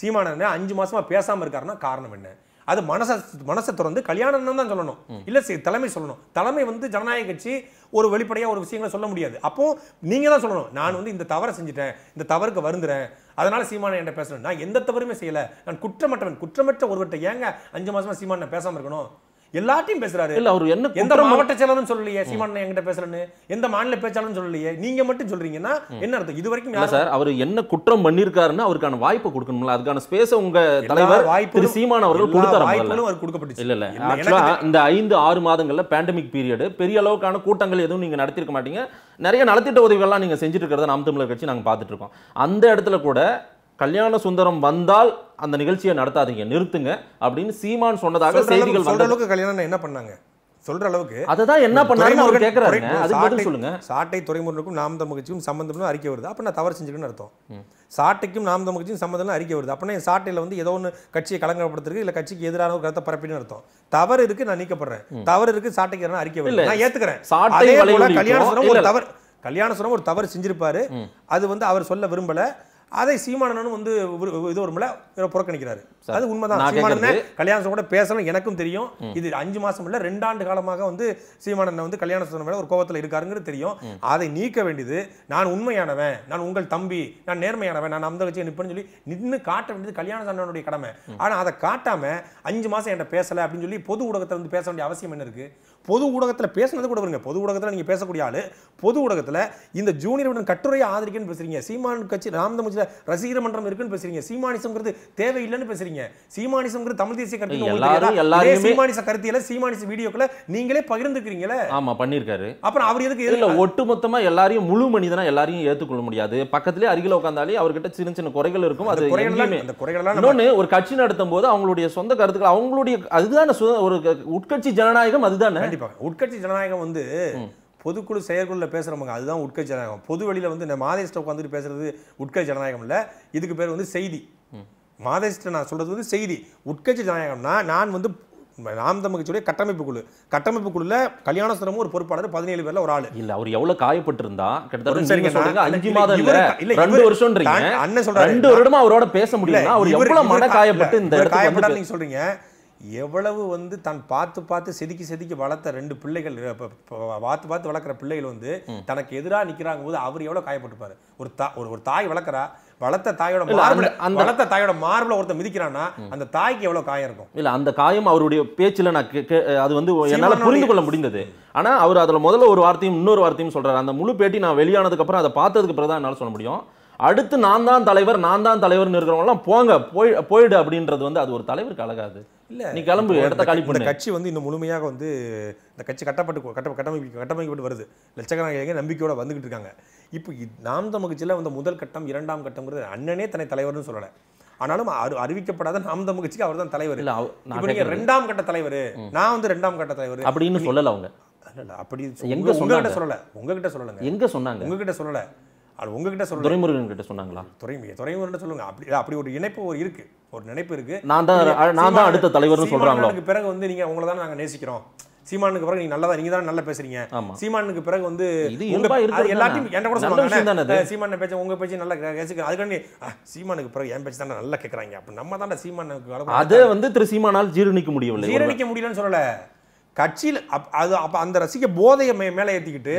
சீமானந்த அஞ்சு மாசமா பேசாமல் இருக்காருன்னா காரணம் என்ன அது மனசை மனசை திறந்து கல்யாணம்னு தான் சொல்லணும் இல்லை தலைமை சொல்லணும் தலைமை வந்து ஜனநாயக கட்சி ஒரு வெளிப்படையாக ஒரு விஷயங்களை சொல்ல முடியாது அப்போ நீங்க தான் சொல்லணும் நான் வந்து இந்த தவறை செஞ்சுட்டேன் இந்த தவறுக்கு வருந்துறேன் அதனால சீமான என்கிட்ட பேசணும் நான் எந்த தவறுமே செய்யலை நான் குற்றமற்றவன் குற்றமற்ற ஒருவர்கிட்ட ஏங்க அஞ்சு மாசமா சீமான பேசாமல் இருக்கணும் எல்லாத்தையும் பேசுறாரு இல்ல அவர் என்ன எந்த மாவட்ட செயலரும் சொல்லலையே சீமான் என்கிட்ட பேசலன்னு எந்த மாநில பேச்சாளரும் சொல்லலையே நீங்க மட்டும் சொல்றீங்கன்னா என்ன அர்த்தம் இது வரைக்கும் சார் அவர் என்ன குற்றம் பண்ணிருக்காருன்னு அவருக்கான வாய்ப்பு கொடுக்கணும்ல அதுக்கான ஸ்பேஸ் உங்க தலைவர் வாய்ப்பு சீமான் அவர்கள் கொடுத்தாரு வாய்ப்புகளும் அவருக்கு கொடுக்கப்பட்டு இல்ல இல்ல ஆக்சுவலா இந்த ஐந்து ஆறு மாதங்கள்ல பேண்டமிக் பீரியடு பெரிய அளவுக்கான கூட்டங்கள் எதுவும் நீங்க நடத்திருக்க மாட்டீங்க நிறைய நலத்திட்ட உதவிகள்லாம் நீங்க செஞ்சுட்டு இருக்கிறத நாம் தமிழர் கட்சி நாங்க பாத்துட்டு இருக்கோம் அந்த இடத்துல கூட கல்யாண சுந்தரம் வந்தால் அந்த நிகழ்ச்சியை நடத்தாதீங்க நிறுத்துங்க அப்படின்னு சீமான் சொன்னதாக செய்திகள் வந்த அளவுக்கு கல்யாணம் என்ன பண்ணாங்க சொல்ற அளவுக்கு அதுதான் என்ன பண்ணாரு அவர் சொல்லுங்க சாட்டை துறைமுறைக்கும் நாம் தமிழ்ச்சிக்கும் சம்பந்தம் அறிக்கை வருது அப்ப நான் தவறு செஞ்சுக்கணும்னு அர்த்தம் சாட்டைக்கும் நாம மகிழ்ச்சியும் சம்பந்தம் அறிக்கை வருது அப்பனா என் சாட்டையில வந்து ஏதோ ஒன்று கட்சியை கலங்கப்படுத்துறது இல்ல கட்சிக்கு எதிரான ஒரு கருத்தை பரப்பினு அர்த்தம் தவறு இருக்கு நான் நீக்கப்படுறேன் தவறு இருக்கு சாட்டைக்கு எதிரான அறிக்கை வருது நான் ஏத்துக்கிறேன் சாட்டை கல்யாண சுரம் ஒரு தவறு கல்யாண சுரம் ஒரு தவறு செஞ்சிருப்பாரு அது வந்து அவர் சொல்ல விரும்பல அதை சீமானனும் வந்து இது முறை புறக்கணிக்கிறாரு அது உண்மைதான் சீமானன் கல்யாணம் கூட பேசணும் எனக்கும் தெரியும் இது அஞ்சு மாசம் இல்ல ரெண்டாண்டு காலமாக வந்து சீமானன் வந்து கல்யாண சோதனை மேல ஒரு கோபத்தில் இருக்காருங்கிறது தெரியும் அதை நீக்க வேண்டியது நான் உண்மையானவன் நான் உங்கள் தம்பி நான் நேர்மையானவன் நான் அந்த வச்சு நிற்பேன்னு சொல்லி நின்று காட்ட வேண்டியது கல்யாண சொன்னனுடைய கடமை ஆனா அதை காட்டாம அஞ்சு மாசம் என்கிட்ட பேசல அப்படின்னு சொல்லி பொது ஊடகத்தில் வந்து பேச வேண்டிய அவசியம் என்ன இருக்கு பொது ஊடகத்தில் பேசுனது கூட வருங்க பொது ஊடகத்தில் நீங்கள் பேசக்கூடிய ஆள் பொது ஊடகத்தில் இந்த ஜூனியர் உடன் கட்டுரையை ஆதரிக்கன்னு பேசுறீங்க சீமான் கட்சி ராமதமிச்சில் ரசிகர் மன்றம் இருக்குன்னு பேசுகிறீங்க சீமானிசம்ங்கிறது தேவையில்லைன்னு பேசுகிறீங்க சீமானிசம்ங்கிறது தமிழ் தேசிய கருத்து சீமானிச கருத்தியில் சீமானிச வீடியோக்களை நீங்களே பகிர்ந்துக்கிறீங்களே ஆமாம் பண்ணியிருக்காரு அப்புறம் அவர் எதுக்கு இல்லை ஒட்டுமொத்தமாக எல்லாரையும் முழு மனிதனாக எல்லாரையும் ஏற்றுக்கொள்ள முடியாது பக்கத்திலே அருகில் உட்காந்தாலே அவர்கிட்ட சின்ன சின்ன குறைகள் இருக்கும் அது அந்த குறைகள்லாம் இன்னொன்று ஒரு கட்சி நடத்தும் போது அவங்களுடைய சொந்த கருத்துக்கள் அவங்களுடைய அதுதான ஒரு உட்கட்சி ஜனநாயகம் அதுதானே கண்டிப்பாக உட்கட்சி ஜனநாயகம் வந்து பொதுக்குழு செயற்குழுல பேசுறவங்க அதுதான் உட்கட்சி ஜனநாயகம் பொது வெளியில் வந்து இந்த மாதேஸ்ட்டை உட்காந்துட்டு பேசுறது உட்கட்சி ஜனநாயகம் இல்லை இதுக்கு பேர் வந்து செய்தி மாதேஸ்ட்டை நான் சொல்றது வந்து செய்தி உட்கட்சி ஜனநாயகம்னா நான் வந்து நாம் தமிழ்ச்சியுடைய கட்டமைப்பு குழு கட்டமைப்பு குழுல கல்யாண ஒரு பொறுப்பாளர் பதினேழு பேர்ல ஒரு ஆளு இல்ல அவர் எவ்வளவு காயப்பட்டிருந்தா கிட்டத்தட்ட அஞ்சு மாதம் இல்ல ரெண்டு வருஷம் அண்ணன் சொல்றாரு ரெண்டு வருடமா அவரோட பேச முடியல அவர் எவ்வளவு மன காயப்பட்டு இந்த நீங்க சொல்றீங்க எவ்வளவு வந்து தான் பார்த்து பார்த்து செதுக்கி செதுக்கி வளர்த்த ரெண்டு பிள்ளைகள் பார்த்து பார்த்து வளர்க்குற பிள்ளைகள் வந்து தனக்கு எதிராக நிற்கிறாங்க போது அவர் எவ்வளோ காயப்பட்டுப்பாரு ஒரு தா ஒரு ஒரு தாய் வளர்க்குறா வளர்த்த தாயோட மார்பில் அந்த வளர்த்த தாயோட மார்பில் ஒருத்தர் மிதிக்கிறான்னா அந்த தாய்க்கு எவ்வளோ காயம் இருக்கும் இல்லை அந்த காயம் அவருடைய பேச்சில் நான் அது வந்து என்னால் புரிந்து கொள்ள முடிந்தது ஆனால் அவர் அதில் முதல்ல ஒரு வார்த்தையும் இன்னொரு வார்த்தையும் சொல்கிறார் அந்த முழு பேட்டி நான் வெளியானதுக்கப்புறம் அதை பார்த்ததுக்கு பிறகு தான் என்னால் சொல்ல முடியும் அடுத்து நான் தான் தலைவர் நான் தான் தலைவர்னு இருக்கிறவங்களாம் போங்க போய் போயிடு அப்படின்றது வந்து அது ஒரு தலைவருக்கு அழகாது இல்லை நீ கிளம்பு இடத்த காலி பண்ண கட்சி வந்து இன்னும் முழுமையாக வந்து இந்த கட்சி கட்டப்பட்டு கட்ட கட்டமைப்பு கட்டமைக்கப்பட்டு வருது லட்சக்கணக்கான நம்பிக்கையோடு வந்துகிட்டு இருக்காங்க இப்போ நாம் தமிழ்ச்சியில் வந்து முதல் கட்டம் இரண்டாம் கட்டம்ங்கிறது அண்ணனே தன்னை தலைவர்னு சொல்லலை ஆனாலும் அறு அறிவிக்கப்படாத நாம் தமிழ் அவர் தான் தலைவர் இல்லை நீங்கள் ரெண்டாம் கட்ட தலைவர் நான் வந்து ரெண்டாம் கட்ட தலைவர் அப்படின்னு சொல்லலை அவங்க இல்லை அப்படி எங்க உங்ககிட்ட சொல்லலை உங்ககிட்ட சொல்லலை எங்கே சொன்னாங்க உங்ககிட்ட சொல்லலை அது உங்ககிட்ட சொல்ல துறைமுருகன் கிட்ட சொன்னாங்களா துறைமுக துறைமுருகன் சொல்லுங்க அப்படி அப்படி ஒரு இணைப்பு ஒரு இருக்கு ஒரு நினைப்பு இருக்கு நான் தான் நான் தான் அடுத்த தலைவர்னு சொல்றாங்களோ பிறகு வந்து நீங்க உங்களை தான் நாங்க நேசிக்கிறோம் சீமானுக்கு பிறகு நீங்க நல்லா நீங்க தான் நல்லா பேசுறீங்க சீமானுக்கு பிறகு வந்து எல்லாத்தையும் என்ன கூட சொன்னாங்க சீமான பேச்சு உங்க பேச்சு நல்லா கேசுக்கு அதுக்காண்டி சீமானுக்கு பிறகு என் பேச்சு தானே நல்லா கேட்கறாங்க அப்ப நம்ம தான் சீமானுக்கு அதே வந்து திரு சீமானால் ஜீரணிக்க முடியவில்லை ஜீரணிக்க முடியலன்னு சொல்லல கட்சியில் அது அப்போ அந்த ரசிக்க போதையை மேலே ஏற்றிக்கிட்டு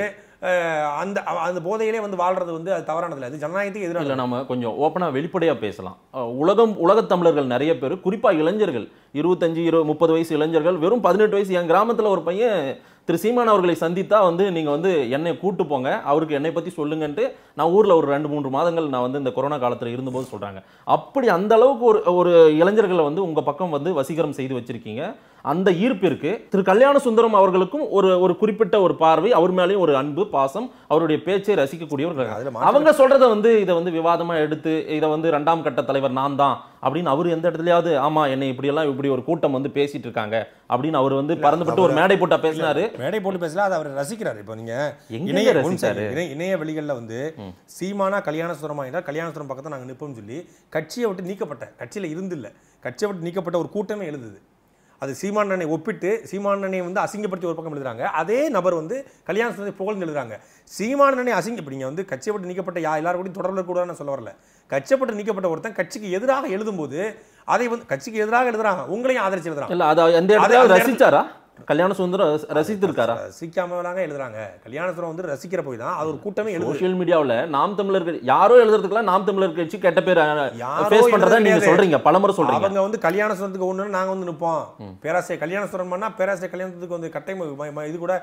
அந்த அந்த போதையிலே வந்து வாழ்றது வந்து அது இல்லை அது ஜனநாயகத்துக்கு எதிராக இல்லை நம்ம கொஞ்சம் ஓப்பனாக வெளிப்படையாக பேசலாம் உலகம் உலகத் தமிழர்கள் நிறைய பேர் குறிப்பாக இளைஞர்கள் இருபத்தஞ்சி இரு முப்பது வயசு இளைஞர்கள் வெறும் பதினெட்டு வயசு என் கிராமத்தில் ஒரு பையன் திரு சீமான் அவர்களை சந்தித்தா வந்து நீங்கள் வந்து என்னை கூட்டு போங்க அவருக்கு என்னை பற்றி சொல்லுங்கன்ட்டு நான் ஊரில் ஒரு ரெண்டு மூன்று மாதங்கள் நான் வந்து இந்த கொரோனா காலத்தில் இருந்தபோது சொல்கிறாங்க அப்படி அந்த அளவுக்கு ஒரு ஒரு இளைஞர்களை வந்து உங்கள் பக்கம் வந்து வசீகரம் செய்து வச்சுருக்கீங்க அந்த ஈர்ப்பிற்கு திரு கல்யாண சுந்தரம் அவர்களுக்கும் ஒரு ஒரு குறிப்பிட்ட ஒரு பார்வை அவர் மேலேயும் ஒரு அன்பு பாசம் அவருடைய பேச்சை ரசிக்கக்கூடியவர்கள் அவங்க சொல்றத வந்து இதை வந்து விவாதமா எடுத்து இதை வந்து ரெண்டாம் கட்ட தலைவர் நான் தான் அப்படின்னு அவர் எந்த இடத்துலயாவது ஆமா என்னை இப்படி எல்லாம் இப்படி ஒரு கூட்டம் வந்து பேசிட்டு இருக்காங்க அப்படின்னு அவர் வந்து பறந்துபட்டு ஒரு மேடை போட்டா பேசினாரு மேடை போட்டு பேசல அதை அவர் ரசிக்கிறாரு இப்போ நீங்க இணைய ரசிச்சாரு இணைய வெளிகள்ல வந்து சீமானா கல்யாண சுந்தரமா என்றால் கல்யாண சுரம் பக்கத்தில் நாங்கள் நிற்போம்னு சொல்லி கட்சியை விட்டு நீக்கப்பட்ட கட்சியில் இல்லை கட்சியை விட்டு நீக்கப்பட்ட ஒரு கூட்டமே எழுதுது அது சீமானனை ஒப்பிட்டு சீமானனை வந்து அசிங்கப்படுத்தி ஒரு பக்கம் எழுதுறாங்க அதே நபர் வந்து கல்யாண சுந்தரத்தை புகழ்ந்து எழுதுறாங்க சீமானனை அசிங்க இப்படிங்க வந்து கட்சியப்பட்டு நீக்கப்பட்ட யா எல்லாரும் கூட தொடர்பு கூட நான் சொல்ல வரல கட்சப்பட்டு நீக்கப்பட்ட ஒருத்தன் கட்சிக்கு எதிராக எழுதும்போது அதை வந்து கட்சிக்கு எதிராக எழுதுறாங்க உங்களையும் ஆதரிச்சு எழுதுறாங்க அந்த கல்யாண சுந்தரம் ரசித்திருக்காரா ரசிக்காமலாங்க எழுதுறாங்க கல்யாண சுந்தரம் வந்து ரசிக்கிற போய் தான் அது ஒரு கூட்டமே எழுது சோஷியல் மீடியாவில் நாம் தமிழர் யாரோ எழுதுறதுக்குலாம் நாம் தமிழர் கட்சி கெட்ட பேர் ஃபேஸ் பண்ணுறதா நீங்கள் சொல்கிறீங்க பலமுறை சொல்கிறீங்க அவங்க வந்து கல்யாண சுந்தரத்துக்கு ஒன்று நாங்கள் வந்து நிற்போம் பேராசிரியர் கல்யாண சுரம் பண்ணால் பேராசிரியர் கல்யாணத்துக்கு வந்து கட்டை இது கூட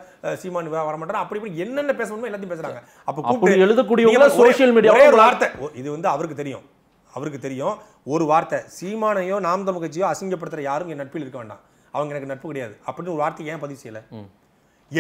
சீமான் வரமாட்டார் அப்படி இப்படி என்னென்ன பேசணுமோ எல்லாத்தையும் பேசுகிறாங்க அப்போ அப்படி எழுதக்கூடியவங்க சோஷியல் மீடியாவே ஒரு வார்த்தை இது வந்து அவருக்கு தெரியும் அவருக்கு தெரியும் ஒரு வார்த்தை சீமானையோ நாம் தமிழ் கட்சியோ அசிங்கப்படுத்துகிற யாரும் என் நட்பில் இருக்க வேண்டாம் அவங்க எனக்கு நட்பு கிடையாது அப்படின்னு ஒரு வார்த்தை ஏன் பதிவு செய்யலை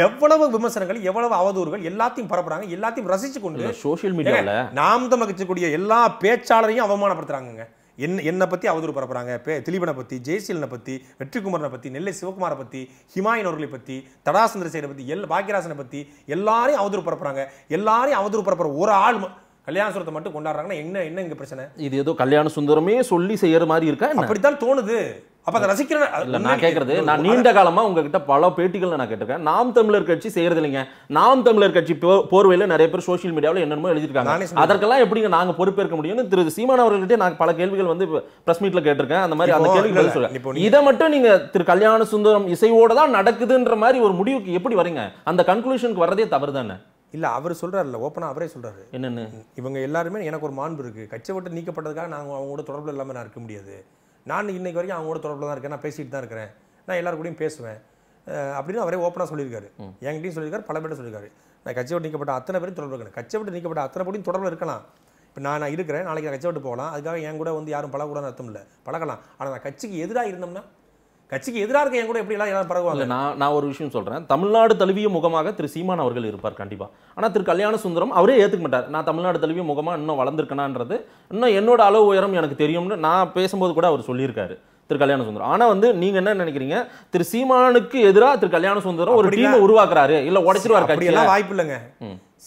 எவ்வளவு விமர்சனங்கள் எவ்வளவு அவதூறுகள் எல்லாத்தையும் பரப்புறாங்க எல்லாத்தையும் ரசிச்சு கொண்டு சோசியல் மீடியாவில் நாம் தமக்கூடிய எல்லா பேச்சாளரையும் அவமானப்படுத்துறாங்க என்ன என்னை பற்றி அவதூறு பரப்புறாங்க பே திலீபனை பற்றி ஜெய்சீலனை பற்றி வெற்றிக்குமரனை பற்றி நெல்லை சிவகுமாரை பற்றி ஹிமாயின் அவர்களை பற்றி தடாசந்திரசேகரை பற்றி எல் பாக்கியராசனை பற்றி எல்லாரையும் அவதூறு பரப்புறாங்க எல்லாரையும் அவதூறு பரப்புற ஒரு ஆள் கல்யாண சுரத்தை மட்டும் கொண்டாடுறாங்கன்னா என்ன என்ன இங்கே பிரச்சனை இது ஏதோ கல்யாண சுந்தரமே சொல்லி செய்யற மாதிரி இருக்கா அப்படித்தான் தோணுது அப்போ அதை ரசிக்கிறேன் இல்லை நான் கேட்கறது நான் நீண்ட காலமாக உங்ககிட்ட பல பேட்டிகள் நான் கேட்டிருக்கேன் நாம் தமிழர் கட்சி செய்கிறது இல்லைங்க நாம் தமிழர் கட்சி போர்வையில் நிறைய பேர் சோஷியல் மீடியாவில் என்னென்னமோ எழுதிருக்காங்க அதற்கெல்லாம் எப்படிங்க நாங்கள் பொறுப்பேற்க முடியும்னு திரு சீமான் அவர்கள்ட்டே நான் பல கேள்விகள் வந்து ப்ரெஸ் மீட்டில் கேட்டிருக்கேன் அந்த மாதிரி அந்த கேள்வி பதில் சொல்லுங்கள் இதை மட்டும் நீங்க திரு கல்யாண சுந்தரம் இசையோடு தான் நடக்குதுன்ற மாதிரி ஒரு முடிவுக்கு எப்படி வரீங்க அந்த கன்க்ளூஷனுக்கு வர்றதே தவறு தானே இல்லை அவர் சொல்கிறாருல்ல ஓப்பனா அவரே சொல்றாரு என்னென்னு இவங்க எல்லாருமே எனக்கு ஒரு மாண்பு இருக்கு கட்சி விட்டு நீக்கப்பட்டதுக்காக நாங்கள் அவங்க கூட தொடர்பு இல்லாமல் நான் இருக்க முடியாது நான் இன்னைக்கு வரைக்கும் அவங்க கூட தொடர்பில் தான் இருக்கேன் நான் பேசிகிட்டு தான் இருக்கிறேன் நான் எல்லாரு கூடயும் பேசுவேன் அப்படின்னு அவரே ஓப்பனாக சொல்லியிருக்காரு என்கிட்டையும் சொல்லியிருக்காரு பல பேர்ட்ட சொல்லியிருக்காரு நான் கட்சியை விட்டு நீக்கப்பட்ட அத்தனை பேரும் தொடர்பு இருக்கேன் கட்சி விட்டு நீக்கப்பட்ட அத்தனை பேரும் தொடர்பு இருக்கலாம் இப்போ நான் நான் இருக்கிறேன் நாளைக்கு நான் கட்சியை விட்டு போகலாம் அதுக்காக என் கூட வந்து யாரும் பழகக்கூடாதுன்னு அர்த்தம் இல்லை பழகலாம் ஆனால் நான் கட்சிக்கு எதிராக இருந்தோம்னா கட்சிக்கு எதிராக இருக்க என் கூட எப்படி எல்லாம் பரவாயில்ல நான் நான் ஒரு விஷயம் சொல்கிறேன் தமிழ்நாடு தழுவிய முகமாக திரு சீமான் அவர்கள் இருப்பார் கண்டிப்பாக ஆனால் திரு கல்யாண சுந்தரம் அவரே ஏற்றுக்க மாட்டார் நான் தமிழ்நாடு தழுவிய முகமாக இன்னும் வளர்ந்துருக்கணான்றது இன்னும் என்னோட அளவு உயரம் எனக்கு தெரியும்னு நான் பேசும்போது கூட அவர் சொல்லியிருக்காரு திரு கல்யாண சுந்தரம் ஆனால் வந்து நீங்கள் என்ன நினைக்கிறீங்க திரு சீமானுக்கு எதிராக திரு கல்யாண சுந்தரம் ஒரு டீமை உருவாக்குறாரு இல்லை உடைச்சிருவாரு கட்சியெல்லாம் வாய்ப்பு இல்லைங்க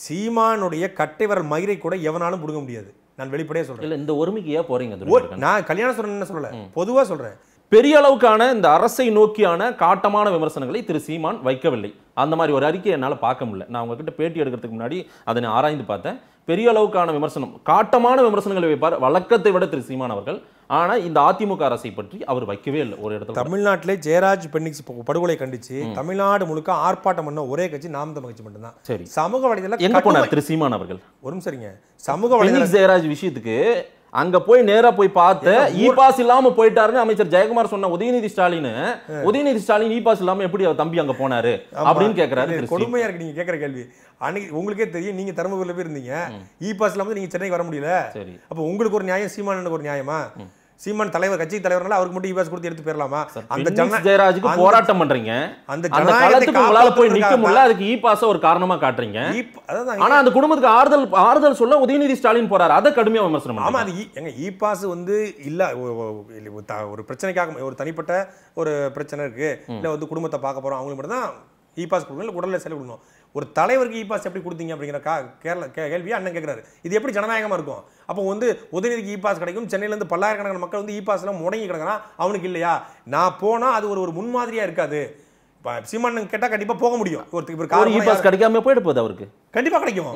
சீமானுடைய கட்டை வரல் மயிரை கூட எவனாலும் பிடுங்க முடியாது நான் வெளிப்படையாக சொல்கிறேன் இல்லை இந்த ஒருமைக்கு ஏன் போகிறீங்க நான் கல்யாண சுந்தரம் என்ன சொல்லலை பொதுவாக சொல்கிறேன் பெரிய அளவுக்கான இந்த அரசை நோக்கியான காட்டமான விமர்சனங்களை திரு சீமான் வைக்கவில்லை அந்த மாதிரி ஒரு அறிக்கையை என்னால் பார்க்க முடியல நான் உங்ககிட்ட பேட்டி எடுக்கிறதுக்கு முன்னாடி அதனை ஆராய்ந்து பார்த்தேன் பெரிய அளவுக்கான விமர்சனம் காட்டமான விமர்சனங்களை வைப்பார் வழக்கத்தை விட திரு சீமான் அவர்கள் ஆனால் இந்த அதிமுக அரசை பற்றி அவர் வைக்கவே இல்லை ஒரு இடத்துல தமிழ்நாட்டிலே ஜெயராஜ் பெண்ணிக்ஸ் படுகொலை கண்டிச்சு தமிழ்நாடு முழுக்க ஆர்ப்பாட்டம் பண்ண ஒரே கட்சி நாம் தமிழ் கட்சி மட்டும்தான் சரி சமூக வலைதளம் என்ன போனார் திரு சீமான் அவர்கள் ஒரு சரிங்க சமூக வலைதளம் ஜெயராஜ் விஷயத்துக்கு அங்க போய் நேரா போய் பார்த்து இ பாஸ் இல்லாம போயிட்டாருன்னு அமைச்சர் ஜெயக்குமார் சொன்ன உதயநிதி ஸ்டாலின் உதயநிதி ஸ்டாலின் இ பாஸ் இல்லாம எப்படி அவர் தம்பி அங்க போனாரு அப்படின்னு கேக்குறாரு கொடுமையா இருக்கு நீங்க கேக்குற கேள்வி அன்னைக்கு உங்களுக்கே தெரியும் நீங்க தருமபுரியில போய் இருந்தீங்க இ பாஸ் இல்லாம நீங்க சென்னைக்கு வர முடியல அப்ப உங்களுக்கு ஒரு நியாயம் சீமானனுக்கு ஒரு நியாயமா சீமான் தலைவர் கட்சி தலைவர்னால அவருக்கு மட்டும் ஈவாஸ் கொடுத்து எடுத்து போயிடலாமா அந்த ஜெயராஜுக்கு போராட்டம் பண்றீங்க அந்த ஜனநாயகத்துக்கு உங்களால போய் நிக்க முடியல அதுக்கு இ பாஸ் ஒரு காரணமா காட்டுறீங்க e- ஆனா அந்த குடும்பத்துக்கு ஆறுதல் ஆறுதல் சொல்ல உதயநிதி ஸ்டாலின் போறாரு அதை கடுமையா விமர்சனம் ஆமா அது e- எங்க இ பாஸ் வந்து இல்ல ஒரு பிரச்சனைக்காக ஒரு தனிப்பட்ட ஒரு பிரச்சனை இருக்கு இல்ல வந்து குடும்பத்தை பார்க்க போறோம் அவங்களுக்கு மட்டும் தான் இ பாஸ் கொடுக்கணும் இல்ல உடல்ல செலவிடணும் ஒரு தலைவருக்கு இ பாஸ் எப்படி கொடுத்தீங்க அப்படிங்கிற கா கேரள கேள்வியை அண்ணன் கேட்குறாரு இது எப்படி ஜனநாயகமாக இருக்கும் அப்போ வந்து உதயநிதிக்கு இ பாஸ் கிடைக்கும் சென்னையிலேருந்து பல்லாயிரக்கணக்கான மக்கள் வந்து இ பாஸ்லாம் முடங்கி கிடக்குறான் அவனுக்கு இல்லையா நான் போனால் அது ஒரு ஒரு முன்மாதிரியாக இருக்காது சீமானன் கேட்டால் கண்டிப்பாக போக முடியும் ஒருத்தருக்கு ஒரு கார் இ பாஸ் கிடைக்காம போயிட்டு போகுது அவருக்கு கண்டிப்பாக கிடைக்கும்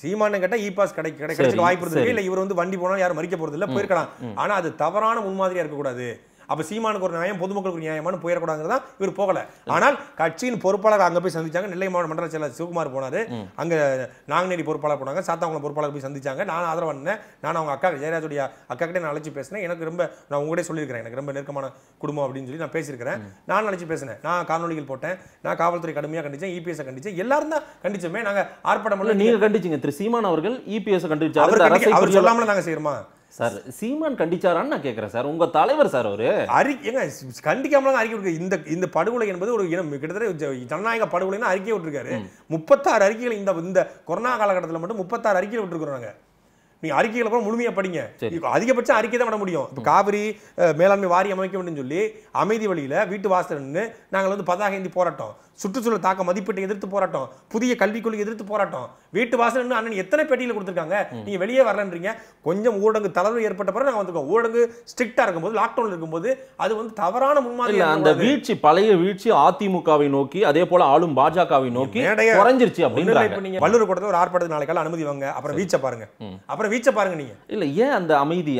சீமானன் கேட்டால் இ பாஸ் கிடை கிடைக்க வாய்ப்பு இருக்கு இல்லை இவர் வந்து வண்டி போனால் யாரும் மறிக்க போகிறது இல்லை போயிருக்கலாம் ஆனால் அது தவறான முன்மாதிரியாக இருக்கக்கூடாது அப்போ சீமானுக்கு ஒரு நியாயம் பொதுமக்களுக்கு ஒரு நியாயமானு போயிடக்கூடாதுங்கிறது தான் இவர் போகல ஆனால் கட்சியின் பொறுப்பாளர் அங்கே போய் சந்திச்சாங்க நெல்லை மாவட்ட மண்டல செயலர் சிவகுமார் போனார் அங்கே நாங்குநேரி பொறுப்பாளர் போனாங்க சாத்தாங்குளம் பொறுப்பாளர் போய் சந்திச்சாங்க நான் ஆதரவு பண்ணேன் நான் அவங்க அக்கா ஜெயராஜுடைய அக்கா கிட்டே நான் அழைச்சி பேசினேன் எனக்கு ரொம்ப நான் உங்கள்கிட்ட சொல்லியிருக்கிறேன் எனக்கு ரொம்ப நெருக்கமான குடும்பம் அப்படின்னு சொல்லி நான் பேசியிருக்கிறேன் நான் அழைச்சி பேசினேன் நான் காணொலிகள் போட்டேன் நான் காவல்துறை கடுமையாக கண்டிச்சேன் இபிஎஸ் e கண்டிச்சேன் எல்லாரும் தான் கண்டிச்சமே நாங்கள் ஆர்ப்பாட்டம் நீங்க கண்டிச்சிங்க திரு சீமான் அவர்கள் இபிஎஸ் e கண்டிச்சு அவர் சொல்லாமல் நாங்கள் செய்யறோமா சார் சீமான் கண்டிச்சாரான்னு நான் கேட்குறேன் சார் உங்கள் தலைவர் சார் அவரு அறிக்கைங்க கண்டிக்காமலாம் அறிக்கை விட்டுருக்க இந்த இந்த படுகொலை என்பது ஒரு இனம் கிட்டத்தட்ட ஜனநாயக படுகொலைன்னு அறிக்கை விட்டுருக்காரு முப்பத்தாறு அறிக்கைகள் இந்த இந்த கொரோனா காலகட்டத்தில் மட்டும் முப்பத்தாறு அறிக்கையில் விட்டுருக்குறாங்க நீங்க அறிக்கையில கூட முழுமையா படிங்க அதிகபட்சம் அறிக்கை தான் விட முடியும் இப்போ காவிரி மேலாண்மை வாரியம் அமைக்க வேண்டும் சொல்லி அமைதி வழியில வீட்டு வாசல் நாங்கள் வந்து பதாக போராட்டம் சுற்றுச்சூழல் தாக்க மதிப்பீட்டை எதிர்த்து போராட்டம் புதிய கல்விக் கொள்கை எதிர்த்து போராட்டம் வீட்டு வாசல் அண்ணன் எத்தனை பெட்டியில் கொடுத்துருக்காங்க நீங்க வெளியே வரலன்றீங்க கொஞ்சம் ஊரடங்கு தளர்வு ஏற்பட்ட பிறகு நாங்கள் வந்துருக்கோம் ஊரடங்கு ஸ்ட்ரிக்டா இருக்கும்போது லாக்டவுன் இருக்கும்போது அது வந்து தவறான முன்மாதிரி அந்த வீழ்ச்சி பழைய வீழ்ச்சி அதிமுகவை நோக்கி அதே போல ஆளும் பாஜகவை நோக்கி குறைஞ்சிருச்சு அப்படின்னு வள்ளுவர் கூட ஒரு ஆர்ப்பாட்டத்துக்கு நாளைக்கு அனுமதி வாங்க அப்புறம் வீச்சை பாருங்க அப்புறம் வீச்சை பாருங்க நீங்க இல்ல ஏன் அந்த அமைதி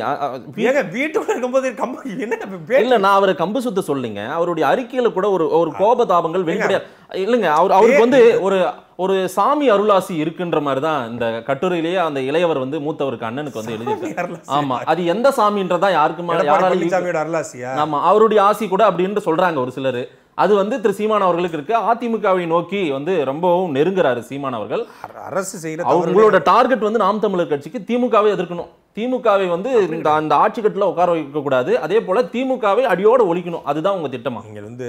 ஏங்க வீட்டுக்குள்ள இருக்கும்போது கம்பு என்ன இல்ல நான் அவரை கம்பு சுத்த சொல்லுங்க அவருடைய அறிக்கையில கூட ஒரு ஒரு கோபதாபங்கள் வெளிப்படையா இல்லைங்க அவர் அவருக்கு வந்து ஒரு ஒரு சாமி அருளாசி இருக்குன்ற மாதிரி தான் இந்த கட்டுரையிலேயே அந்த இளையவர் வந்து மூத்தவருக்கு அண்ணனுக்கு வந்து எழுதியிருக்காரு ஆமா அது எந்த சாமின்றதா யாருக்குமே யாராலையும் ஆமா அவருடைய ஆசி கூட அப்படின்னு சொல்றாங்க ஒரு சிலர் அது வந்து திரு சீமான் அவர்களுக்கு இருக்கு அதிமுகவை நோக்கி வந்து ரொம்பவும் நெருங்குறாரு சீமான் அவர்கள் அரசு செய்யற அவங்களோட டார்கெட் வந்து நாம் தமிழர் கட்சிக்கு திமுகவை எதிர்க்கணும் திமுகவை வந்து இந்த அந்த ஆட்சி கட்டில் உட்கார வைக்கக்கூடாது அதே போல திமுகவை அடியோடு ஒழிக்கணும் அதுதான் உங்க திட்டமா நீங்கள் வந்து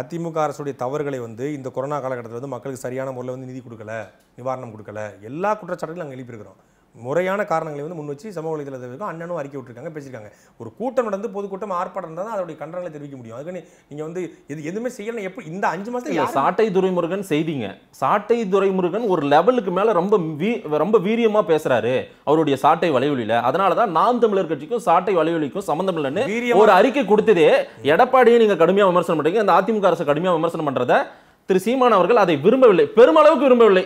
அதிமுக அரசுடைய தவறுகளை வந்து இந்த கொரோனா காலகட்டத்தில் வந்து மக்களுக்கு சரியான முறையில் வந்து நிதி கொடுக்கல நிவாரணம் கொடுக்கல எல்லா குற்றச்சாட்டுகளும் நாங்கள் எழுப்பியிருக்கிறோம் முறையான காரணங்களை வந்து முன் வச்சு சமூக வலைதளத்தில் இருக்கும் அண்ணனும் அறிக்கை விட்டுருக்காங்க பேசியிருக்காங்க ஒரு கூட்டம் நடந்து பொதுக்கூட்டம் ஆர்ப்பாட்டம் இருந்தால் தான் அதோடைய கண்டனங்களை தெரிவிக்க முடியும் அதுக்குன்னு நீங்கள் வந்து இது எதுவுமே செய்யலாம் எப்போ இந்த அஞ்சு மாதத்தில் சாட்டை துரைமுருகன் செய்திங்க சாட்டை துரைமுருகன் ஒரு லெவலுக்கு மேலே ரொம்ப வீ ரொம்ப வீரியமாக பேசுகிறாரு அவருடைய சாட்டை வலைவலியில் அதனால தான் நாம் தமிழர் கட்சிக்கும் சாட்டை வலைவலிக்கும் சம்மந்தம் இல்லைன்னு ஒரு அறிக்கை கொடுத்ததே எடப்பாடியை நீங்கள் கடுமையாக விமர்சனம் பண்ணுறீங்க அந்த அதிமுக அரசு கடுமையாக விமர்சனம் பண்ணுறத திரு சீமான் அவர்கள் அதை விரும்பவில்லை பெருமளவுக்கு விரும்பவில்லை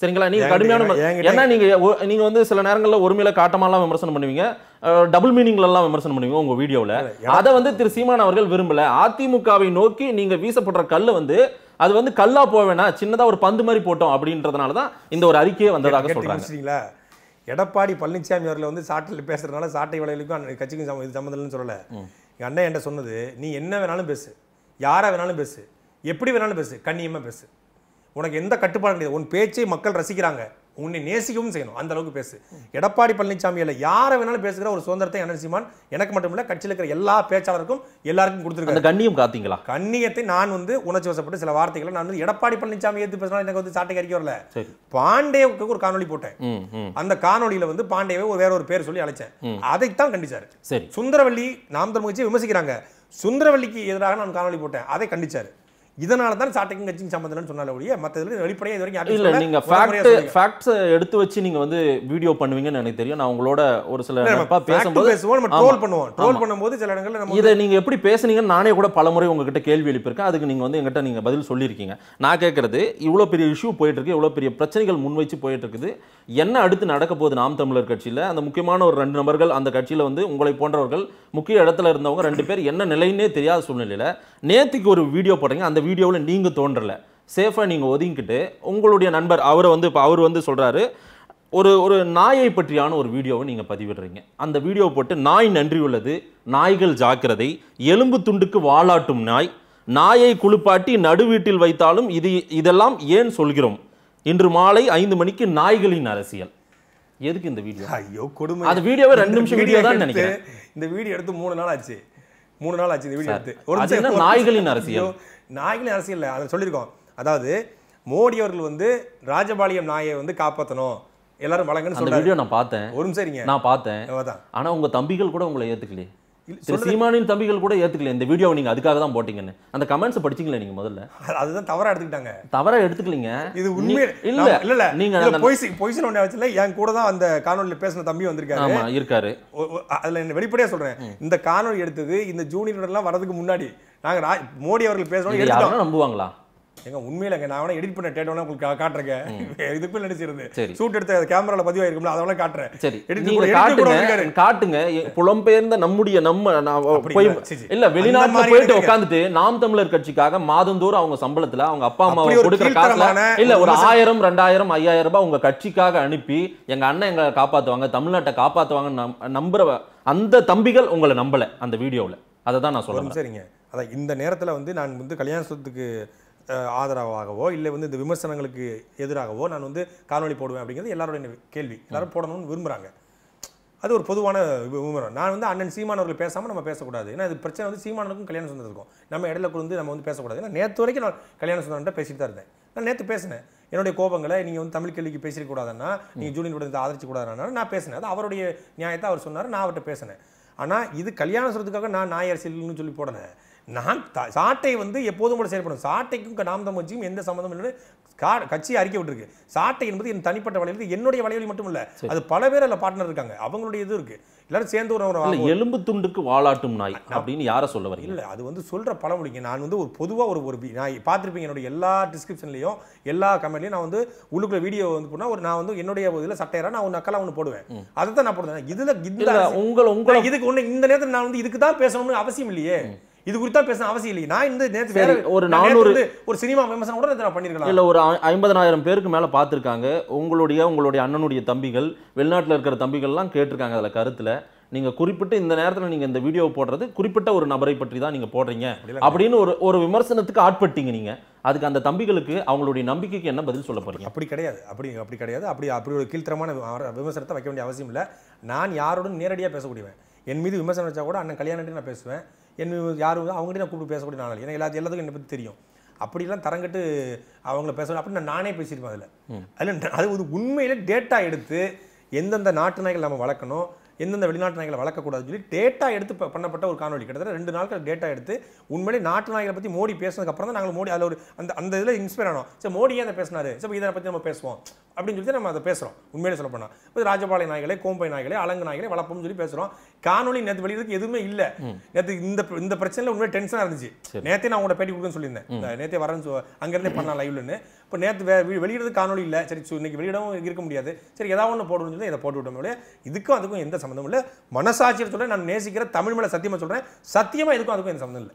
சரிங்களா நீங்க கடுமையான ஏன்னா நீங்க நீங்க வந்து சில நேரங்களில் ஒருமையில காட்டமாலாம் விமர்சனம் பண்ணுவீங்க டபுள் மீனிங்ல எல்லாம் விமர்சனம் பண்ணுவீங்க உங்க வீடியோவில் அதை வந்து திரு சீமான் அவர்கள் விரும்பல அதிமுகவை நோக்கி நீங்க வீசப்படுற கல் வந்து அது வந்து கல்லா போவேனா சின்னதா ஒரு பந்து மாதிரி போட்டோம் அப்படின்றதுனால தான் இந்த ஒரு அறிக்கையே வந்ததாக சொல்றாங்க எடப்பாடி பழனிசாமி அவர்களை வந்து சாட்டில் பேசுறதுனால சாட்டை வலைகளுக்கும் கட்சிக்கும் சம்மந்தம் சொல்லலை எங்கள் அண்ணன் என்கிட்ட சொன்னது நீ என்ன வேணாலும் பேசு யாரை வேணாலும் பேசு எப்படி வேணாலும் பேசு கண்ணியமாக பேசு உனக்கு எந்த கட்டுப்பாடு கிடையாது உன் பேச்சை மக்கள் ரசிக்கிறாங்க உன்னை நேசிக்கவும் செய்யணும் அந்த அளவுக்கு பேசு எடப்பாடி பழனிசாமி இல்லை யாரை வேணாலும் பேசுகிற ஒரு சுதந்திரத்தை என்எல் சீமான் எனக்கு மட்டும் இல்லை கட்சியில் இருக்கிற எல்லா பேச்சாளருக்கும் எல்லாருக்கும் கொடுத்துருக்காங்க கண்ணியம் காத்தீங்களா கண்ணியத்தை நான் வந்து உணர்ச்சி வசப்பட்டு சில வார்த்தைகளை நான் வந்து எடப்பாடி பழனிசாமி எதிர்த்து பேசினாலும் எனக்கு வந்து சாட்டை கறிக்க வரல பாண்டேவுக்கு ஒரு காணொலி போட்டேன் அந்த காணொலியில் வந்து பாண்டேவை ஒரு வேற ஒரு பேர் சொல்லி அழைச்சேன் அதைத்தான் கண்டிச்சார் சரி சுந்தரவல்லி நாம் தமிழ்ச்சியை விமர்சிக்கிறாங்க சுந்தரவல்லிக்கு எதிராக நான் காணொலி போட்டேன் அதை கண்டிச்சார் இதனால தான் சாட்டைக்கும் கட்சிக்கும் சம்மந்தம்னு சொன்னால ஒழிய மற்றதுல வெளிப்படையாக இது வரைக்கும் இல்லை நீங்கள் ஃபேக்ட் ஃபேக்ட்ஸை எடுத்து வச்சு நீங்கள் வந்து வீடியோ பண்ணுவீங்கன்னு எனக்கு தெரியும் நான் உங்களோட ஒரு சில பேசும்போது பேசுவோம் நம்ம ட்ரோல் பண்ணுவோம் ட்ரோல் பண்ணும்போது சில இடங்களில் நம்ம இதை நீங்கள் எப்படி பேசுனீங்கன்னு நானே கூட பலமுறை உங்ககிட்ட கேள்வி எழுப்பியிருக்கேன் அதுக்கு நீங்கள் வந்து எங்கிட்ட நீங்கள் பதில் சொல்லியிருக்கீங்க நான் கேட்குறது இவ்வளோ பெரிய இஷ்யூ போயிட்டுருக்கு இவ்வளோ பெரிய பிரச்சனைகள் முன் வச்சு போயிட்டுருக்குது என்ன அடுத்து நடக்க போகுது நாம் தமிழர் கட்சியில் அந்த முக்கியமான ஒரு ரெண்டு நபர்கள் அந்த கட்சியில் வந்து உங்களை போன்றவர்கள் முக்கிய இடத்துல இருந்தவங்க ரெண்டு பேர் என்ன நிலைன்னே தெரியாத சூழ்நிலையில் நேற்றுக்கு ஒரு வீடியோ போடுறீங்க அந்த வீடியோவில் நீங்கள் தோன்றலை சேஃபாக நீங்கள் ஒதுங்கிக்கிட்டு உங்களுடைய நண்பர் அவரை வந்து இப்போ அவர் வந்து சொல்கிறாரு ஒரு ஒரு நாயை பற்றியான ஒரு வீடியோவை நீங்கள் பதிவிடுறீங்க அந்த வீடியோ போட்டு நாய் நன்றி உள்ளது நாய்கள் ஜாக்கிரதை எலும்பு துண்டுக்கு வாளாட்டும் நாய் நாயை குளிப்பாட்டி நடுவீட்டில் வைத்தாலும் இது இதெல்லாம் ஏன் சொல்கிறோம் இன்று மாலை ஐந்து மணிக்கு நாய்களின் அரசியல் எதுக்கு இந்த வீடியோ ஐயோ கொடுமை அந்த வீடியோவை ரெண்டு நிமிஷம் வீடியோ தான் நினைக்கிறேன் இந்த வீடியோ எடுத்து மூணு நாள் ஆச்சு மூணு நாள் ஆச்சு இந்த வீடியோ எடுத்து நாய்களின் அரசியல் நாய்களும் அரசியல் அதை சொல்லியிருக்கோம் அதாவது மோடி அவர்கள் வந்து ராஜபாளையம் நாயை வந்து காப்பாற்றணும் எல்லாரும் வழங்கன்னு அந்த வீடியோ நான் பார்த்தேன் ஒரு நிமிஷம் சரிங்க நான் பார்த்தேன் ஆனால் உங்கள் தம்பிகள் கூட உங்களை ஏற்றுக்கலையே திரு சீமானின் தம்பிகள் கூட ஏத்துக்கல இந்த வீடியோ நீங்க அதுக்காக தான் போட்டீங்கன்னு அந்த கமெண்ட்ஸ் படிச்சீங்களா நீங்க முதல்ல அதுதான் தவறா எடுத்துக்கிட்டாங்க தவறா எடுத்துக்கலீங்க இது உண்மை இல்ல இல்ல இல்ல நீங்க பொய்சி பொய்சன் ஒண்ணு வச்சுல என் கூட தான் அந்த காணொலியில பேசின தம்பி வந்திருக்காரு ஆமா இருக்காரு அதுல வெளிப்படையா சொல்றேன் இந்த காணொலி எடுத்தது இந்த ஜூனியர் எல்லாம் வரதுக்கு முன்னாடி நாங்கள் மோடி அவர்கள் பேசணும் எடுத்துட்டோம் நம்புவாங்களா எங்க உண்மையில நான் எடிட் பண்ண டேட்டோ உங்களுக்கு காட்டுறேன் (laughs) இதுக்கு நினைச்சிருந்து சூட் எடுத்த கேமரால பதிவாயிருக்கும்ல அதெல்லாம் காட்டுறேன் சரி காட்டுங்க காட்டுங்க புலம்பெயர்ந்த நம்முடைய நம்ம போய் இல்ல வெளிநாட்டுல போயிட்டு உட்காந்துட்டு நாம் தமிழர் கட்சிக்காக தோறும் அவங்க சம்பளத்துல அவங்க அப்பா அம்மா கொடுக்குற காசுல இல்ல ஒரு ஆயிரம் ரெண்டாயிரம் ஐயாயிரம் ரூபாய் உங்க கட்சிக்காக அனுப்பி எங்க அண்ணன் எங்களை காப்பாத்துவாங்க தமிழ்நாட்டை காப்பாத்துவாங்க நம்புற அந்த தம்பிகள் உங்களை நம்பல அந்த வீடியோல அதை தான் நான் சொல்றேன் சரிங்க அதான் இந்த நேரத்தில் வந்து நான் வந்து கல்யாண சுத்தத்துக்கு ஆதரவாகவோ இல்லை வந்து இந்த விமர்சனங்களுக்கு எதிராகவோ நான் வந்து காணொலி போடுவேன் அப்படிங்கிறது எல்லாருடைய கேள்வி எல்லாரும் போடணும்னு விரும்புகிறாங்க அது ஒரு பொதுவான விமரம் நான் வந்து அண்ணன் சீமானவர்கள் பேசாமல் நம்ம பேசக்கூடாது ஏன்னா இது பிரச்சனை வந்து சீமானவருக்கும் கல்யாணம் சொந்தத்துக்கும் நம்ம இடத்துல வந்து நம்ம வந்து பேசக்கூடாது ஏன்னா நேற்று வரைக்கும் நான் கல்யாண சொந்தம்ட்ட பேசிட்டு தான் இருந்தேன் நான் நேற்று பேசினேன் என்னுடைய கோபங்களை நீங்கள் வந்து தமிழ் கேள்விக்கு பேசிடக்கூடாதுன்னா நீங்கள் ஜூனியர் கூட ஆதரிச்சு கூடாதுன்னா நான் பேசினேன் அது அவருடைய நியாயத்தை அவர் சொன்னார் நான் அவர்கிட்ட பேசினேன் ஆனால் இது கல்யாணம் சொல்கிறதுக்காக நான் நாய் அரசியல்னு சொல்லி போடலை நான் சாட்டை வந்து எப்போதும் கூட செயல்படும் சாட்டைக்கும் நாம் தமிழ்ச்சியும் எந்த சம்மந்தம் இல்லை கட்சி அறிக்கை விட்டுருக்கு சாட்டை என்பது என் தனிப்பட்ட வலையில் என்னுடைய வலைவலி மட்டும் இல்லை அது பல பேர் அதில் பார்ட்னர் இருக்காங்க அவங்களுடைய இது இருக்கு எல்லாரும் சேர்ந்து ஒரு எலும்பு துண்டுக்கு வாழாட்டும் நாய் அப்படின்னு யாரை சொல்ல வரீங்க இல்லை அது வந்து சொல்கிற பழமொழிங்க நான் வந்து ஒரு பொதுவாக ஒரு ஒரு நான் பார்த்துருப்பீங்க என்னுடைய எல்லா டிஸ்கிரிப்ஷன்லையும் எல்லா கமெண்ட்லையும் நான் வந்து உள்ளுக்குள்ள வீடியோ வந்து போனால் ஒரு நான் வந்து என்னுடைய இதில் சட்டையரா நான் ஒன்று நக்கலா ஒன்று போடுவேன் அதை தான் நான் போடுவேன் இதில் இந்த உங்களை உங்களை இதுக்கு ஒன்று இந்த நேரத்தில் நான் வந்து இதுக்கு தான் பேசணும்னு அவசியம் இல்லையே இது குறித்தா பேச அவசியம் இல்லை நான் இந்த நேற்று வேற ஒரு நானூறு ஒரு சினிமா விமர்சனம் கூட நான் பண்ணிருக்கலாம் இல்ல ஒரு ஐம்பதனாயிரம் பேருக்கு மேல பார்த்துருக்காங்க உங்களுடைய உங்களுடைய அண்ணனுடைய தம்பிகள் வெளிநாட்டில் இருக்கிற தம்பிகள்லாம் கேட்டிருக்காங்க அதில் கருத்துல நீங்க குறிப்பிட்டு இந்த நேரத்தில் நீங்க இந்த வீடியோ போடுறது குறிப்பிட்ட ஒரு நபரை பற்றி தான் நீங்க போடுறீங்க அப்படின்னு ஒரு ஒரு விமர்சனத்துக்கு ஆட்பட்டீங்க நீங்க அதுக்கு அந்த தம்பிகளுக்கு அவங்களுடைய நம்பிக்கைக்கு என்ன பதில் சொல்ல போறீங்க அப்படி கிடையாது அப்படி அப்படி கிடையாது அப்படி அப்படி ஒரு கீழ்த்தரமான விமர்சனத்தை வைக்க வேண்டிய அவசியம் இல்லை நான் யாரோடும் நேரடியாக பேசக்கூடியவன் என் மீது விமர்சனம் வச்சா கூட அண்ணன் கல்யாணம் நான் பேசுவேன் என்ன யார் அவங்ககிட்ட நான் கூப்பிட்டு பேசக்கூடிய நான் எனக்கு எல்லா எல்லாத்துக்கும் என்னை பற்றி தெரியும் அப்படிலாம் தரங்கட்டு அவங்கள பேசணும் அப்படின்னு நான் நானே பேசியிருப்பேன் அதில் அதில் அது ஒரு உண்மையில் டேட்டா எடுத்து எந்தெந்த நாட்டு நாய்கள் நம்ம வளர்க்கணும் எந்தெந்த வெளிநாட்டு நாய்களை வளர்க்கக்கூடாதுன்னு சொல்லி டேட்டா எடுத்து பண்ணப்பட்ட ஒரு காணொலி கிட்டத்தட்ட ரெண்டு நாட்கள் டேட்டா எடுத்து உண்மையிலே நாட்டு நாய்களை பற்றி மோடி பேசினதுக்கப்புறம் தான் நாங்கள் மோடி அதில் ஒரு அந்த அந்த இதில் இன்ஸ்பயர் ஆனோம் சரி மோடி ஏன் அதை பேசினாரு சார் இதை பற்றி நம்ம பேசுவோம் அப்படின்னு சொல்லி நம்ம அதை பேசுகிறோம் உண்மையிலே சொல்ல போனால் இப்போ ராஜபாளைய நாய்களே கோம்பை நாய்களே அலங்கு நாய்களே வளர்ப்போம்னு சொல்லி பேசுகிறோம் காணொலி நேற்று வெளியிறதுக்கு எதுவுமே இல்லை நேற்று இந்த இந்த பிரச்சனையில் உண்மையிலே டென்ஷனாக இருந்துச்சு நேற்றே நான் உங்களை பேட்டி கொடுக்குன்னு சொல்லியிருந்தேன் நேற்றே வரேன்னு அங்கேருந்தே பண்ணலாம் லைவ்லன்னு இப்போ நேற்று வே வெளியிடுறது காணொலி இல்லை சரி இன்னைக்கு வெளியிடவும் இருக்க முடியாது சரி ஏதாவது ஒன்று போடணும்னு சொல்லி இதை போட்டு விட்டோம் இதுக்கும் அதுக்கும் எந்த சம்மந்தம் இல்லை மனசாட்சியில் சொல்கிறேன் நான் நேசிக்கிற தமிழ் மேலே சத்தியமாக சொல்கிறேன் சத்தியமாக எதுக்கும் அதுக்கும் எந்த சம்மந்தம் இல்லை